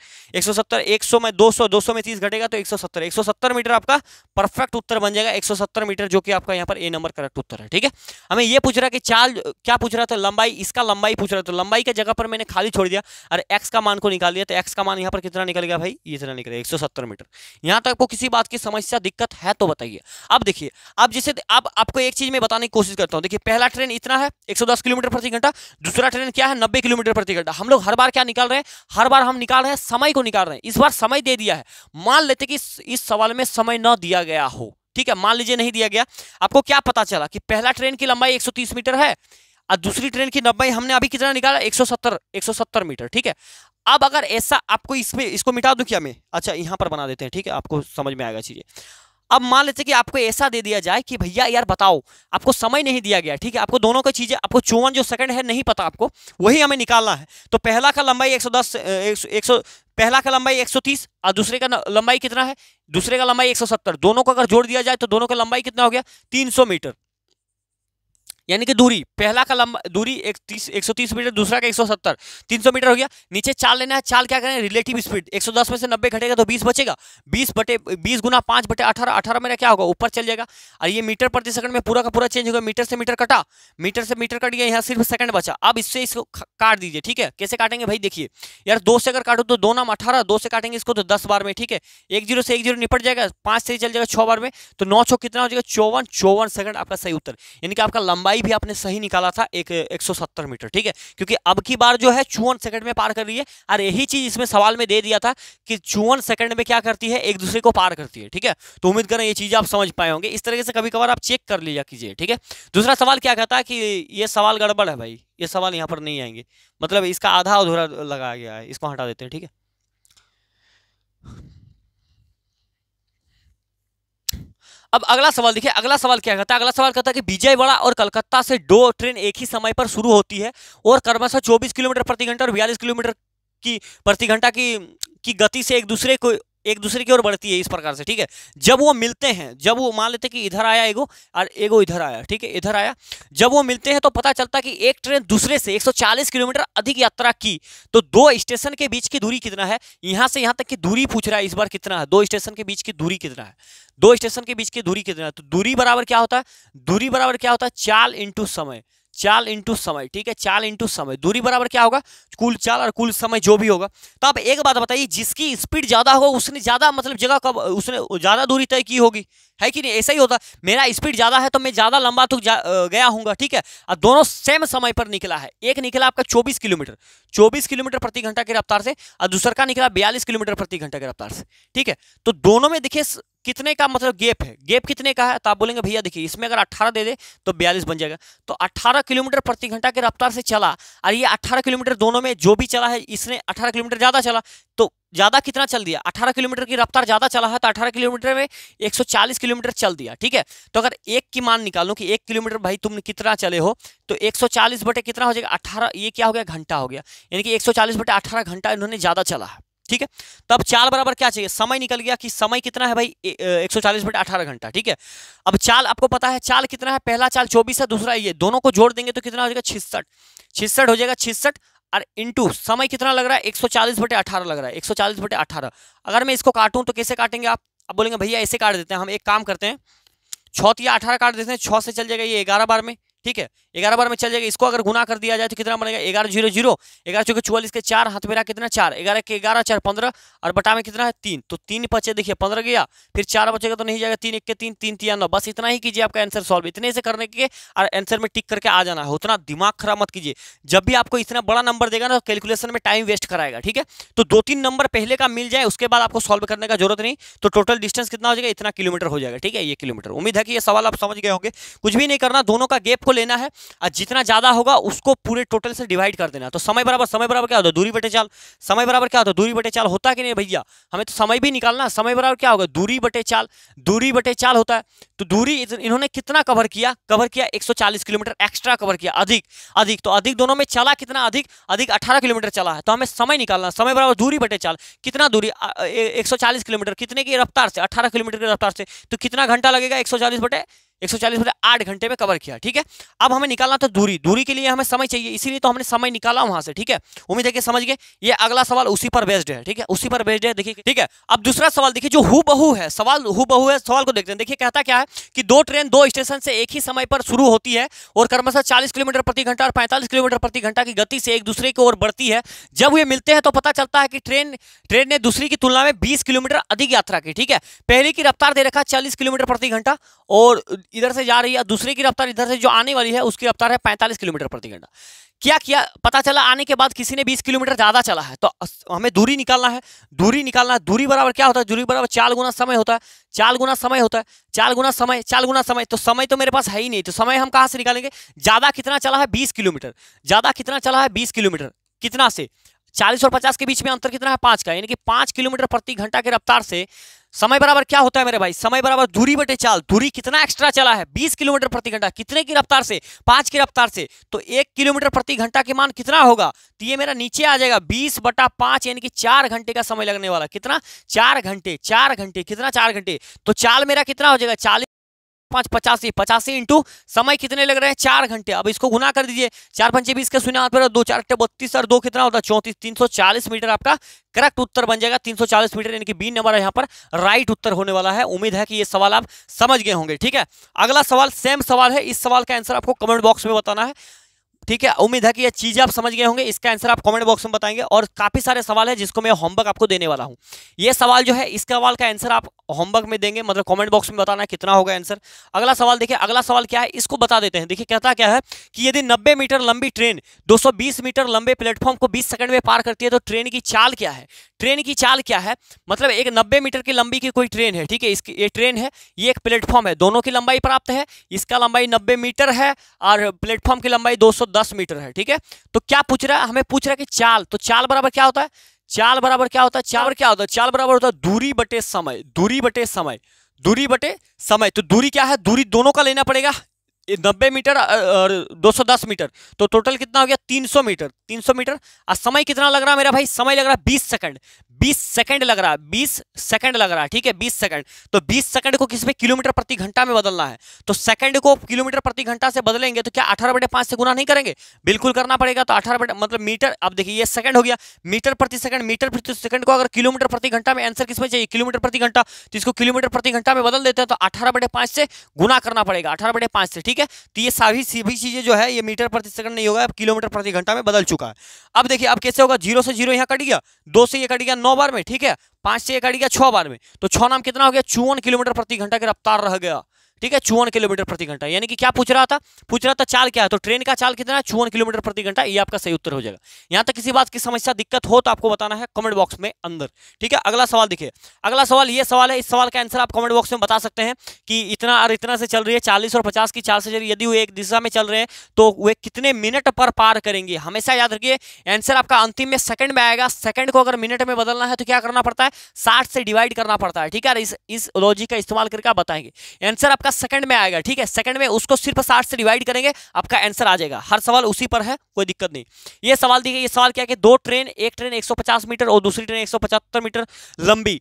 170 100 में 200 200 में 30 घटेगा तो 170 170 मीटर आपका परफेक्ट उत्तर बन जाएगा 170 मीटर जो कि आपका यहाँ पर ए नंबर करेक्ट उत्तर है ठीक है हमें ये पूछ रहा है कि चाल क्या पूछ रहा था लंबाई इसका लंबाई पूछ रहा था तो लंबाई की जगह पर मैंने खाली छोड़ दिया और एक्स का मान को निकाल दिया तो एक्स का मान यहाँ पर कितना निकल गया भाई इतना गया एक मीटर यहाँ तक आपको किसी बात की समस्या दिक्कत है तो बताइए अब देखिए अब जैसे अब आपको एक चीज़ में बताने की कोशिश करता हूँ देखिए पहला ट्रेन इतना है एक किलोमीटर प्रति घंटा दूसरा ट्रेन क्या है नब्बे किलोमीटर प्रति घंटा हम लोग हर बार क्या निकाल रहे हैं हर बार हम निकाल रहे हैं समय को निकाल रहे हैं इस बार समय दे दिया है मान लेते कि इस सवाल में समय न दिया गया हो ठीक है मान लीजिए नहीं दिया गया आपको क्या पता चला कि पहला ट्रेन की लंबाई 130 मीटर है और दूसरी ट्रेन की लंबाई हमने अभी कितना निकाला 170 170 मीटर ठीक है अब अगर ऐसा आपको इसमें इसको मिटा दूं क्या मैं अच्छा यहाँ पर बना देते हैं ठीक है आपको समझ में आएगा चीज़ें अब मान लेते कि आपको ऐसा दे दिया जाए कि भैया यार बताओ आपको समय नहीं दिया गया ठीक है आपको दोनों का चीज़ें आपको चौवन जो सेकंड है नहीं पता आपको वही हमें निकालना है तो पहला का लंबाई 110 100 पहला का लंबाई 130 और दूसरे का लंबाई कितना है दूसरे का लंबाई 170 दोनों को अगर जोड़ दिया जाए तो दोनों का लंबाई कितना हो गया 300 मीटर यानी कि दूरी पहला का लंबा दूरी एक तीस एक सौ तीस मीटर दूसरा का एक सौ सत्तर तीन सौ मीटर हो गया नीचे चाल लेना है चाल क्या करें रिलेटिव स्पीड एक सौ दस में से नब्बे घटेगा तो बीस बचेगा बीस बटे बीस गुना पाँच बटे अठारह अठारह मेरा क्या होगा ऊपर चल जाएगा और ये मीटर प्रति सेकंड में पूरा का पूरा चेंज होगा मीटर से मीटर कटा मीटर से मीटर कट गया यहाँ सिर्फ सेकंड बचा अब इससे इसको काट दीजिए ठीक है कैसे काटेंगे भाई देखिए यार दो से अगर काटो तो दो नाम अठारह दो से काटेंगे इसको तो दस बार में ठीक है एक जीरो से एक जीरो निपट जाएगा पाँच से चल जाएगा छः बार में तो नौ छः कितना हो जाएगा चौवन चौवन सेकंड आपका सही उत्तर यानी कि आपका लंबाई ऊंचाई भी आपने सही निकाला था एक 170 मीटर ठीक है क्योंकि अब की बार जो है चौवन सेकंड में पार कर रही है और यही चीज इसमें सवाल में दे दिया था कि चौवन सेकंड में क्या करती है एक दूसरे को पार करती है ठीक है तो उम्मीद करें ये चीज आप समझ पाए होंगे इस तरीके से कभी कभार आप चेक कर लिया कीजिए ठीक है दूसरा सवाल क्या कहता है कि ये सवाल गड़बड़ है भाई ये सवाल यहाँ पर नहीं आएंगे मतलब इसका आधा अधूरा लगाया गया है इसको हटा देते हैं ठीक है अब अगला सवाल देखिए अगला सवाल क्या कहता है अगला सवाल कहता है कि विजयवाड़ा और कलकत्ता से दो ट्रेन एक ही समय पर शुरू होती है और क्रमशः चौबीस किलोमीटर प्रति घंटा और बयालीस किलोमीटर की प्रति घंटा की की गति से एक दूसरे को एक दूसरे की ओर बढ़ती है इस प्रकार से ठीक है जब वो मिलते हैं जब वो मान लेते कि इधर आया एगो और एगो इधर आया ठीक है इधर आया जब वो मिलते हैं तो पता चलता कि एक ट्रेन दूसरे से 140 किलोमीटर अधिक यात्रा की तो दो स्टेशन के बीच की दूरी कितना है यहाँ से यहाँ तक की दूरी पूछ रहा है इस बार कितना है दो स्टेशन के बीच की दूरी कितना है दो स्टेशन के बीच की दूरी कितना है तो दूरी बराबर क्या होता है दूरी बराबर क्या होता है चाल इंटू समय चाल इंटू समय ठीक है चाल इंटू समय दूरी बराबर क्या होगा कुल चाल और कुल समय जो भी होगा तो आप एक बात बताइए जिसकी स्पीड ज़्यादा हो उसने ज़्यादा मतलब जगह कब उसने ज़्यादा दूरी तय की होगी है कि नहीं ऐसा ही होता मेरा स्पीड ज़्यादा है तो मैं ज़्यादा लंबा तक तो गया हूँ ठीक है और दोनों सेम समय पर निकला है एक निकला आपका चौबीस किलोमीटर चौबीस किलोमीटर प्रति घंटा की रफ्तार से और दूसर का निकला बयालीस किलोमीटर प्रति घंटा की रफ्तार से ठीक है तो दोनों में देखिए कितने का मतलब गेप है गेप कितने का है तो आप बोलेंगे भैया देखिए इसमें अगर 18 दे दे तो 42 बन जाएगा तो 18 किलोमीटर प्रति घंटा की रफ्तार से चला और ये 18 किलोमीटर दोनों में जो भी चला है इसने 18 किलोमीटर ज़्यादा चला तो ज़्यादा कितना चल दिया 18 किलोमीटर की रफ्तार ज़्यादा चला है तो अठारह किलोमीटर में चालीस किलोमीटर चल दिया ठीक है तो अगर एक की मान निकालो कि एक किलोमीटर भाई तुम कितना चले हो तो चालीस बटे कितना हो जाएगा अठारह ये क्या हो गया घंटा हो गया यानी कि चालीस बटे अठारह घंटा इन्होंने ज़्यादा चला है ठीक है तब तो चाल बराबर क्या चाहिए समय निकल गया कि समय कितना है भाई एक सौ चालीस बटे अठारह घंटा ठीक है अब चाल आपको पता है चाल कितना है पहला चाल चौबीस है दूसरा ये दोनों को जोड़ देंगे तो कितना हो जाएगा छिसठ छिसठ हो जाएगा छिसठ और इंटू समय कितना लग रहा है एक सौ चालीस बटे अठारह लग रहा है एक सौ चालीस बटे अठारह अगर मैं इसको काटूँ तो कैसे काटेंगे आप अब बोलेंगे भैया ऐसे काट देते हैं हम एक काम करते हैं छः या अठारह काट देते हैं छः से चल जाएगा ये ग्यारह बार में ठीक है ग्यारह बार में चल जाएगा इसको अगर गुना कर दिया जाए तो कितना बनेगा ग्यारह जीरो जीरो ग्यारह चौके चौवालीस के चार हाथ मेरा कितना चार ग्यारह के ग्यारह चार पंद्रह और बटा में कितना है तीन तो तीन बचे देखिए पंद्रह गया फिर चार बचेगा तो नहीं जाएगा तीन एक के तीन तीन तीन नौ बस इतना ही कीजिए आपका आंसर सॉल्व इतने से करने के और आंसर में टिक करके आ जाना है उतना दिमाग खराब मत कीजिए जब भी आपको इतना बड़ा नंबर देगा ना तो कैलकुलेशन में टाइम वेस्ट कराएगा ठीक है तो दो तीन नंबर पहले का मिल जाए उसके बाद आपको सॉल्व करने का जरूरत नहीं तो टोटल डिस्टेंस कितना हो जाएगा इतना किलोमीटर हो जाएगा ठीक है ये किलोमीटर उम्मीद है कि यह सवाल आप समझ गए होंगे कुछ भी नहीं करना दोनों का गेप को लेना है और जितना ज़्यादा होगा उसको पूरे टोटल से डिवाइड कर देना तो समय बराबर समय बराबर क्या होता है दूरी बटे चाल समय बराबर क्या होता है दूरी बटे चाल होता है कि नहीं भैया हमें तो समय भी निकालना समय बराबर क्या होगा दूरी बटे चाल दूरी बटे चाल होता है तो दूरी इन्होंने कितना कवर किया कवर किया एक किलोमीटर एक्स्ट्रा कवर किया अधिक अधिक तो अधिक दोनों में चला कितना अधिक अधिक अठारह किलोमीटर चला है तो हमें समय निकालना समय बराबर दूरी बटे चाल कितना दूरी एक किलोमीटर कितने की रफ्तार से अठारह किलोमीटर की रफ्तार से तो कितना घंटा लगेगा एक 140 बटे एक सौ चालीस आठ घंटे में कवर किया ठीक है अब हमें निकालना था दूरी दूरी के लिए हमें समय चाहिए इसीलिए तो हमने समय निकाला वहां से ठीक है उम्मीद है कि समझ गए ये अगला सवाल उसी पर बेस्ड है ठीक है उसी पर बेस्ड है देखिए ठीक है अब दूसरा सवाल देखिए जो हु बहु है सवाल हु बहु है सवाल को देखते हैं देखिए कहता क्या है कि दो ट्रेन दो स्टेशन से एक ही समय पर शुरू होती है और क्रमशः चालीस किलोमीटर प्रति घंटा और पैंतालीस किलोमीटर प्रति घंटा की गति से एक दूसरे की ओर बढ़ती है जब ये मिलते हैं तो पता चलता है कि ट्रेन ट्रेन ने दूसरी की तुलना में बीस किलोमीटर अधिक यात्रा की ठीक है पहले की रफ्तार दे रखा चालीस किलोमीटर प्रति घंटा और इधर से जा रही है दूसरे की रफ्तार इधर से जो आने वाली है उसकी रफ्तार है पैंतालीस किलोमीटर प्रति घंटा क्या किया पता चला आने के बाद किसी ने बीस किलोमीटर ज़्यादा चला है तो हमें दूरी निकालना है दूरी निकालना है दूरी बराबर क्या होता है दूरी बराबर चार गुना समय होता है चार गुना समय होता है चार गुना समय चार गुना समय तो समय तो मेरे पास है ही नहीं तो समय हम कहाँ से निकालेंगे ज़्यादा कितना चला है बीस किलोमीटर ज़्यादा कितना चला है बीस किलोमीटर कितना से चालीस और पचास के बीच में अंतर कितना है पाँच का यानी कि पाँच किलोमीटर प्रति घंटा की रफ्तार से समय बराबर क्या होता है मेरे भाई समय बराबर दूरी बटे चाल दूरी कितना एक्स्ट्रा चला है 20 किलोमीटर प्रति घंटा कितने की रफ्तार से पांच की रफ्तार से तो एक किलोमीटर प्रति घंटा के मान कितना होगा तो ये मेरा नीचे आ जाएगा बीस बटा पांच यानी कि चार घंटे का समय लगने वाला कितना चार घंटे चार घंटे कितना चार घंटे तो चाल मेरा कितना हो जाएगा चालीस पांच पचासी पचासी इंटू समय कितने लग रहे हैं चार घंटे अब इसको गुना कर दीजिए चार पंचे बीस का शून्य पर दो चार अट्ठे बत्तीस और दो कितना होता है चौंतीस तीन सौ चालीस मीटर आपका करेक्ट उत्तर बन जाएगा तीन सौ चालीस मीटर यानी कि बी नंबर यहाँ पर राइट उत्तर होने वाला है उम्मीद है कि ये सवाल आप समझ गए होंगे ठीक है अगला सवाल सेम सवाल है इस सवाल का आंसर आपको कमेंट बॉक्स में बताना है ठीक है उम्मीद है कि ये चीज़ें आप समझ गए होंगे इसका आंसर आप कमेंट बॉक्स में बताएंगे और काफ़ी सारे सवाल है जिसको मैं होमवर्क आपको देने वाला हूँ ये सवाल जो है इसका सवाल का आंसर आप होमवर्क में देंगे मतलब कमेंट बॉक्स में बताना है कितना होगा आंसर अगला सवाल देखिए अगला सवाल क्या है इसको बता देते हैं देखिए कहता क्या है कि यदि नब्बे मीटर लंबी ट्रेन दो मीटर लंबे प्लेटफॉर्म को बीस सेकंड में पार करती है तो ट्रेन की चाल क्या है ट्रेन की चाल क्या है मतलब एक नब्बे मीटर की लंबी की कोई ट्रेन है ठीक है इसकी ये ट्रेन है ये एक प्लेटफॉर्म है दोनों की लंबाई प्राप्त है इसका लंबाई नब्बे मीटर है और प्लेटफॉर्म की लंबाई दो मीटर है ठीक है तो क्या पूछ रहा है हमें पूछ रहा है कि चाल तो चाल बराबर क्या होता है चाल बराबर क्या होता है चाल क्या होता है चाल बराबर होता है दूरी बटे समय दूरी बटे समय दूरी बटे समय तो दूरी क्या है दूरी दोनों का लेना पड़ेगा नब्बे मीटर और 210 मीटर तो टोटल कितना हो गया 300 मीटर 300 मीटर और समय कितना लग रहा है मेरा भाई समय लग रहा है 20 सेकंड बीस सेकंड लग रहा है बीस सेकंड लग रहा है ठीक है बीस सेकंड तो बीस सेकंड को किसमें किलोमीटर प्रति घंटा में बदलना है तो सेकंड को किलोमीटर प्रति घंटा से बदलेंगे तो क्या अठारह बटे पांच से गुना नहीं करेंगे बिल्कुल करना पड़ेगा तो अठारह बटे मतलब मीटर अब देखिए ये सेकंड हो गया मीटर प्रति सेकंड मीटर प्रति सेकंड को अगर किलोमीटर प्रति घंटा में आंसर किसमें चाहिए किलोमीटर प्रति घंटा तो इसको किलोमीटर प्रति घंटा में बदल देते हैं तो अठारह बटे पांच से गुना करना पड़ेगा अठारह बटे पांच से ठीक है तो ये सभी सभी चीजें जो है ये मीटर प्रति सेकंड नहीं होगा किलोमीटर प्रति घंटा में बदल चुका है अब देखिए अब कैसे होगा जीरो से जीरो यहाँ कट गया दो से यह कट गया नौ बार में ठीक है पांच से एक गाड़ी गया छह बार में तो छह नाम कितना हो गया चौवन किलोमीटर प्रति घंटा की रफ्तार रह गया ठीक है चौवन किलोमीटर प्रति घंटा यानी कि क्या पूछ रहा था पूछ रहा था चाल क्या है तो ट्रेन का चाल कितना है चौवन किलोमीटर प्रति घंटा ये आपका सही उत्तर हो जाएगा यहाँ तक किसी बात की समस्या दिक्कत हो तो आपको बताना है कमेंट बॉक्स में अंदर ठीक है अगला सवाल देखिए अगला सवाल ये सवाल है इस सवाल का आंसर आप कमेंट बॉक्स में बता सकते हैं कि इतना और इतना से चल रही है चालीस और पचास की चाल से चल यदि वो एक दिशा में चल रहे हैं तो वे कितने मिनट पर पार करेंगे हमेशा याद रखिए आंसर आपका अंतिम में सेकंड में आएगा सेकंड को अगर मिनट में बदलना है तो क्या करना पड़ता है साठ से डिवाइड करना पड़ता है ठीक है इस लॉजिक का इस्तेमाल करके आप बताएंगे आंसर आपका आपका सेकंड में आएगा ठीक है सेकंड में उसको सिर्फ साठ से डिवाइड करेंगे आपका आंसर आ जाएगा हर सवाल उसी पर है कोई दिक्कत नहीं ये सवाल दिखे ये सवाल क्या कि दो ट्रेन एक ट्रेन 150 मीटर और दूसरी ट्रेन 175 मीटर लंबी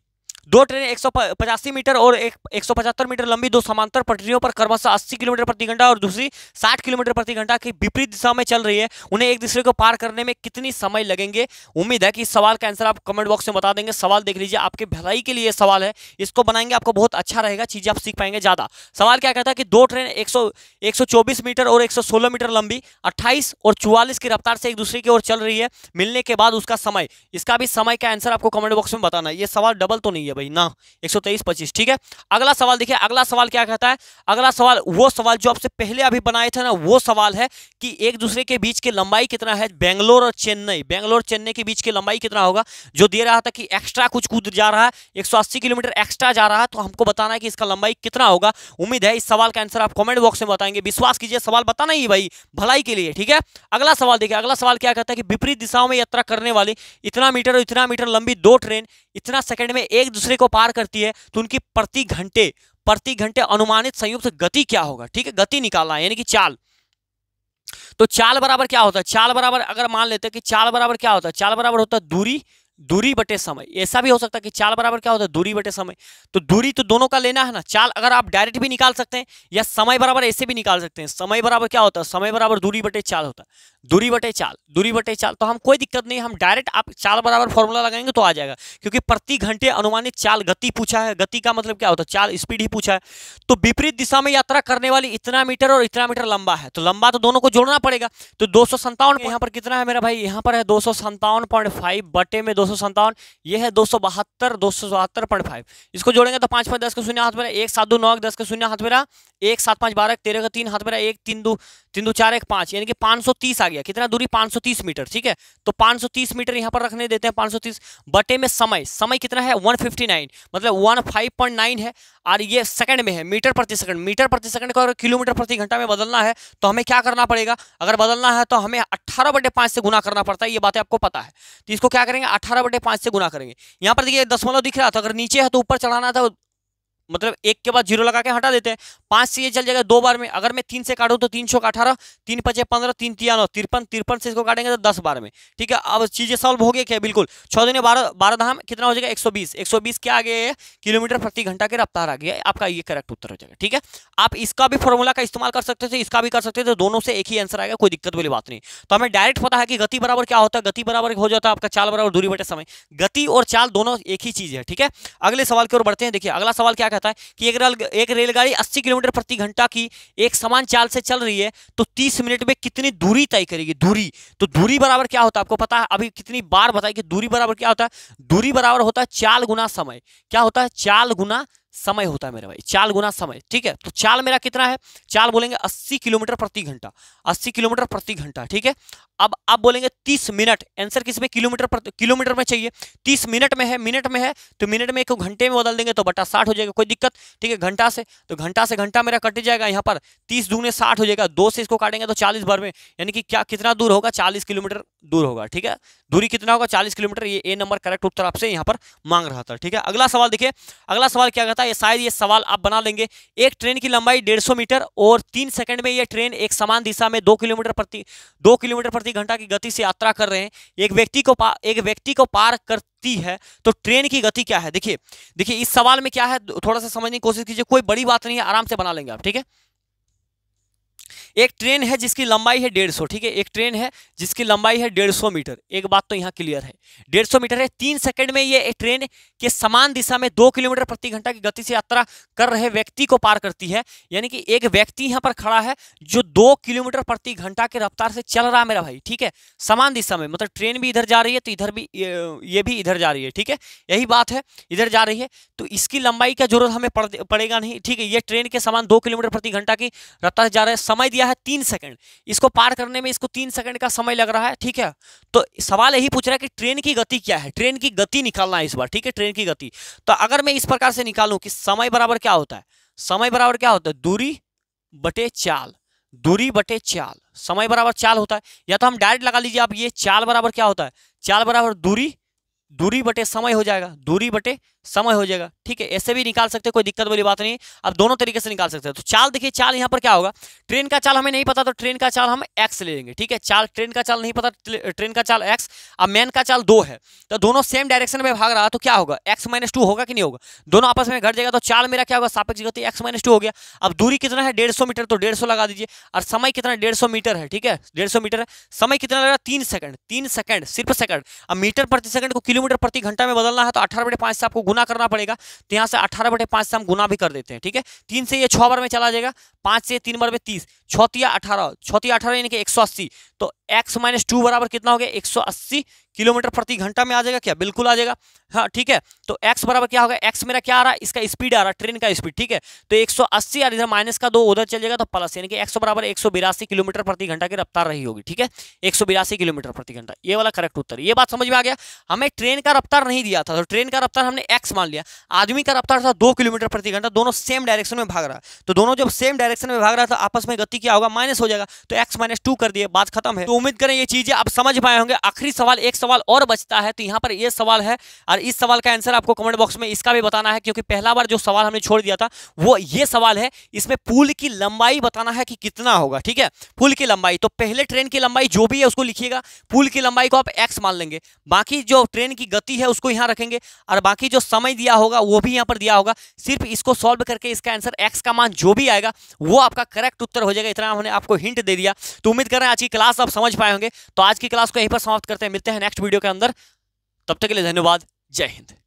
दो ट्रेनें एक मीटर और एक, एक मीटर लंबी दो समांतर पटरियों पर क्रमशः अस्सी किलोमीटर प्रति घंटा और दूसरी साठ किलोमीटर प्रति घंटा की विपरीत दिशा में चल रही है उन्हें एक दूसरे को पार करने में कितनी समय लगेंगे उम्मीद है कि इस सवाल का आंसर आप कमेंट बॉक्स में बता देंगे सवाल देख लीजिए आपके भलाई के लिए सवाल है इसको बनाएंगे आपको बहुत अच्छा रहेगा चीज़ें आप सीख पाएंगे ज़्यादा सवाल क्या कहता है कि दो ट्रेन एक मीटर और एक मीटर लंबी अट्ठाईस और चौवालीस की रफ्तार से एक दूसरे की ओर चल रही है मिलने के बाद उसका समय इसका भी समय का आंसर आपको कमेंट बॉक्स में बताना ये सवाल डबल तो नहीं है है भाई ना एक सौ तेईस पच्चीस ठीक है अगला सवाल देखिए अगला सवाल क्या कहता है अगला सवाल वो सवाल जो आपसे पहले अभी बनाए थे ना वो सवाल है कि एक दूसरे के बीच की लंबाई कितना है बेंगलोर और चेन्नई बेंगलोर चेन्नई के बीच की लंबाई कितना होगा जो दे रहा था कि एक्स्ट्रा कुछ कूद जा रहा है एक किलोमीटर एक्स्ट्रा जा रहा है तो हमको बताना है कि इसका लंबाई कितना होगा उम्मीद है इस सवाल का आंसर आप कॉमेंट बॉक्स में बताएंगे विश्वास कीजिए सवाल बताना ही भाई भलाई के लिए ठीक है अगला सवाल देखिए अगला सवाल क्या कहता है कि विपरीत दिशाओं में यात्रा करने वाली इतना मीटर और इतना मीटर लंबी दो ट्रेन इतना सेकंड में एक दूसरे दूसरे को पार करती है तो उनकी प्रति घंटे प्रति घंटे अनुमानित संयुक्त गति क्या होगा ठीक है गति निकालना है यानी कि चाल तो चाल बराबर क्या होता है चाल बराबर अगर मान लेते हैं कि चाल बराबर क्या होता है चाल बराबर होता है दूरी दूरी बटे समय ऐसा भी हो सकता है कि चाल बराबर क्या होता है दूरी बटे समय तो दूरी तो दोनों का लेना है ना चाल अगर आप डायरेक्ट भी निकाल सकते हैं या समय बराबर ऐसे भी निकाल सकते हैं समय बराबर क्या होता है समय बराबर दूरी बटे चाल होता है दूरी बटे चाल दूरी बटे चाल तो हम कोई दिक्कत नहीं हम डायरेक्ट आप चाल बराबर फॉर्मूला लगाएंगे तो आ जाएगा क्योंकि प्रति घंटे अनुमानित चाल गति पूछा है गति का मतलब क्या होता है चाल स्पीड ही पूछा है तो विपरीत दिशा में यात्रा करने वाली इतना मीटर और इतना मीटर लंबा है तो लंबा तो दोनों को जोड़ना पड़ेगा तो दो सौ यहाँ पर कितना है मेरा भाई यहाँ पर है दो सौ बटे में दो सौ संतावन ये है दो सौ बहत्तर दो सौ बहत्तर पॉइंट फाइव इसको जोड़ेंगे तो पाँच पाँच दस का शून्य हाथ मेरा एक सात दो नौ दस का शून्य हाथ मेरा एक सात पाँच बारह तेरह का तीन हाथ मेरा एक तीन दो तीन दो चार एक पाँच यानी कि 530 आ गया कितना दूरी 530 मीटर ठीक है तो 530 मीटर यहाँ पर रखने देते हैं 530 बटे में समय समय कितना है 159 मतलब 15.9 है और ये सेकंड में है मीटर प्रति सेकंड मीटर प्रति सेकंड को अगर किलोमीटर प्रति घंटा में बदलना है तो हमें क्या करना पड़ेगा अगर बदलना है तो हमें अट्ठारह बटे पाँच से गुना करना पड़ता है ये बातें आपको पता है तो इसको क्या करेंगे अट्ठारह बटे पाँच से गुना करेंगे यहाँ पर देखिए दसमलव दिख रहा था अगर नीचे है तो ऊपर चढ़ाना था मतलब एक के बाद जीरो लगा के हटा देते हैं पांच से ये चल जाएगा दो बार में अगर मैं तीन से काटू तो तीन सौ अठारह तीन पचे पंद्रह तीन नौ तिरपन तिरपन से इसको काटेंगे तो दस बार में ठीक है अब चीज़ें सॉल्व हो गई क्या बिल्कुल छह दिन बारह बारह धाम कितना हो जाएगा एक सौ बीस एक सौ बीस क्या आगे है किलोमीटर प्रति घंटा की रफ्तार आ गया आपका ये करेक्ट उत्तर हो जाएगा ठीक है आप इसका भी फॉर्मूला का इस्तेमाल कर सकते थे इसका भी कर सकते थे तो दोनों से एक ही आंसर आएगा कोई दिक्कत वाली बात नहीं तो हमें डायरेक्ट पता है कि गति बराबर क्या होता है गति बराबर हो जाता है आपका चाल बराबर दूरी बटे समय गति और चाल दोनों एक ही चीज़ है ठीक है अगले सवाल की ओर बढ़ते हैं देखिए अगला सवाल क्या कहता है कि एक रेल एक रेलगाड़ी अस्सी किलोमीटर प्रति घंटा की एक समान चाल से चल रही है तो तीस मिनट में कितनी दूरी तय करेगी दूरी तो दूरी बराबर क्या होता है आपको पता है अभी कितनी बार बताइए कि दूरी बराबर क्या होता है दूरी बराबर होता है चाल गुना समय क्या होता है चाल गुना समय होता है मेरा भाई चाल गुना समय ठीक है तो चाल मेरा कितना है चाल बोलेंगे 80 किलोमीटर प्रति घंटा 80 किलोमीटर प्रति घंटा ठीक है अब आप बोलेंगे 30 मिनट आंसर किस में किलोमीटर प्रति किलोमीटर में चाहिए 30 मिनट में है मिनट में है तो मिनट में एक घंटे में बदल देंगे तो बटा साठ हो जाएगा कोई दिक्कत ठीक है घंटा से तो घंटा से घंटा मेरा कट जाएगा यहाँ पर तीस दूने साठ हो जाएगा दो से इसको काटेंगे तो चालीस भर में यानी कि क्या कितना दूर होगा चालीस किलोमीटर दूर होगा ठीक है दूरी कितना होगा चालीस किलोमीटर ये ए नंबर करेक्ट उत्तर आपसे यहाँ पर मांग रहा था ठीक है अगला सवाल देखिए अगला सवाल क्या कहता है शायद ये सवाल आप बना लेंगे एक ट्रेन की लंबाई डेढ़ मीटर और तीन सेकंड में यह ट्रेन एक समान दिशा में दो किलोमीटर प्रति दो किलोमीटर प्रति घंटा की गति से यात्रा कर रहे हैं एक व्यक्ति को एक व्यक्ति को पार करती है तो ट्रेन की गति क्या है देखिए देखिए इस सवाल में क्या है थोड़ा सा समझने की कोशिश कीजिए कोई बड़ी बात नहीं है आराम से बना लेंगे आप ठीक है एक ट्रेन है जिसकी लंबाई है डेढ़ सौ ठीक है एक ट्रेन है जिसकी लंबाई है डेढ़ सौ मीटर एक बात तो यहाँ क्लियर है डेढ़ सौ मीटर है तीन सेकंड में ये ट्रेन के समान दिशा में दो किलोमीटर प्रति घंटा की गति से यात्रा कर रहे व्यक्ति को पार करती है यानी कि एक व्यक्ति यहाँ पर खड़ा है जो दो किलोमीटर प्रति घंटा के रफ्तार से चल रहा है मेरा भाई ठीक है समान दिशा में मतलब ट्रेन भी इधर जा रही है तो इधर भी ये भी इधर जा रही है ठीक है यही बात है इधर जा रही है तो इसकी लंबाई का जरूरत हमें पड़ेगा नहीं ठीक है ये ट्रेन के समान दो किलोमीटर प्रति घंटा की रफ्तार जा रहा है समय दिया दिया है तीन सेकंड इसको पार करने में इसको तीन सेकंड का समय लग रहा है ठीक है तो सवाल यही पूछ रहा है कि ट्रेन की गति क्या है ट्रेन की गति निकालना है इस बार ठीक है ट्रेन की गति तो अगर मैं इस प्रकार से निकालू कि समय बराबर क्या होता है समय बराबर क्या होता है दूरी बटे चाल दूरी बटे चाल समय बराबर चाल होता है या तो हम डायरेक्ट लगा लीजिए आप ये चाल बराबर क्या होता है चाल बराबर दूरी दूरी बटे समय हो जाएगा दूरी बटे समय हो जाएगा ठीक है ऐसे भी निकाल सकते हैं कोई दिक्कत वाली बात नहीं अब दोनों तरीके से निकाल सकते हैं तो चाल देखिए चाल यहाँ पर क्या होगा ट्रेन का चाल हमें नहीं पता तो ट्रेन का चाल हम एक्स ले लेंगे ठीक है चाल ट्रेन का चाल नहीं पता ट्रेन का चाल एक्स अब मैन का चाल दो है तो दोनों सेम डायरेक्शन में भाग रहा तो क्या होगा एक्स माइनस होगा कि नहीं होगा दोनों आपस में घट जाएगा तो चाल मेरा क्या होगा सापेक्ष गति एक्स माइनस हो गया अब दूरी कितना है डेढ़ मीटर तो डेढ़ लगा दीजिए और समय कितना डेढ़ मीटर है ठीक है डेढ़ मीटर है समय कितना लग रहा तीन सेकंड तीन सेकंड सिर्फ सेकंड अब मीटर प्रति सेकंड को किलोमीटर प्रति घंटा में बदलना है तो अठारह बटे से आपको गुना करना पड़ेगा तो यहाँ से अठारह बटे पाँच से हम गुना भी कर देते हैं ठीक है तीन से ये छः बार में चला जाएगा पाँच से तीन बार में तीस छतिया अठारह छतिया अठारह यानी कि एक तो एक्स माइनस टू बराबर कितना हो गया एक सौ अस्सी किलोमीटर प्रति घंटा में आ जाएगा क्या बिल्कुल आ जाएगा हाँ ठीक है तो एक्स बराबर क्या होगा एक्स मेरा क्या आ रहा है इसका स्पीड आ रहा है ट्रेन का स्पीड ठीक है तो एक सौ अस्सी इधर माइनस का दो उधर चल जाएगा तो प्लस यानी कि एक्स बराबर एक सौ बिरासी किलोमीटर प्रति घंटा की रफ्तार रही होगी ठीक है एक सौ बिरासी किलोमीटर प्रति घंटा ये वाला करेक्ट उत्तर ये बात समझ में आ गया हमें ट्रेन का रफ्तार नहीं दिया था तो ट्रेन का रफ्तार हमने एक्स मान लिया आदमी का रफ्तार था दो किलोमीटर प्रति घंटा दोनों सेम डायरेक्शन में भाग रहा है तो दोनों जब सेम डायरेक्शन में भाग रहा था आपस में गति क्या होगा माइनस हो जाएगा तो एक्स माइनस टू कर दिए बात खत्म है तो उम्मीद करें ये चीजें आप समझ पाए होंगे आखिरी सवाल एक सवाल और बचता है तो यहाँ पर ये सवाल है और इस सवाल का आंसर आपको कमेंट बॉक्स में इसका भी बताना है क्योंकि पहला बार जो सवाल हमने छोड़ दिया था वो ये सवाल है इसमें पुल की लंबाई बताना है कि कितना होगा ठीक है पुल की लंबाई तो पहले ट्रेन की लंबाई जो भी है उसको लिखिएगा पुल की लंबाई को आप एक्स मान लेंगे बाकी जो ट्रेन की गति है उसको यहाँ रखेंगे और बाकी जो समय दिया होगा वो भी यहाँ पर दिया होगा सिर्फ इसको सॉल्व करके इसका आंसर एक्स का मान जो भी आएगा वो आपका करेक्ट उत्तर हो जाएगा इतना हमने आपको हिंट दे दिया तो उम्मीद कर रहे हैं आज की क्लास आप समझ पाए होंगे तो आज की क्लास को यहीं पर समाप्त करते हैं मिलते हैं नेक्स्ट नेक्स्ट वीडियो के अंदर तब तक के लिए धन्यवाद जय हिंद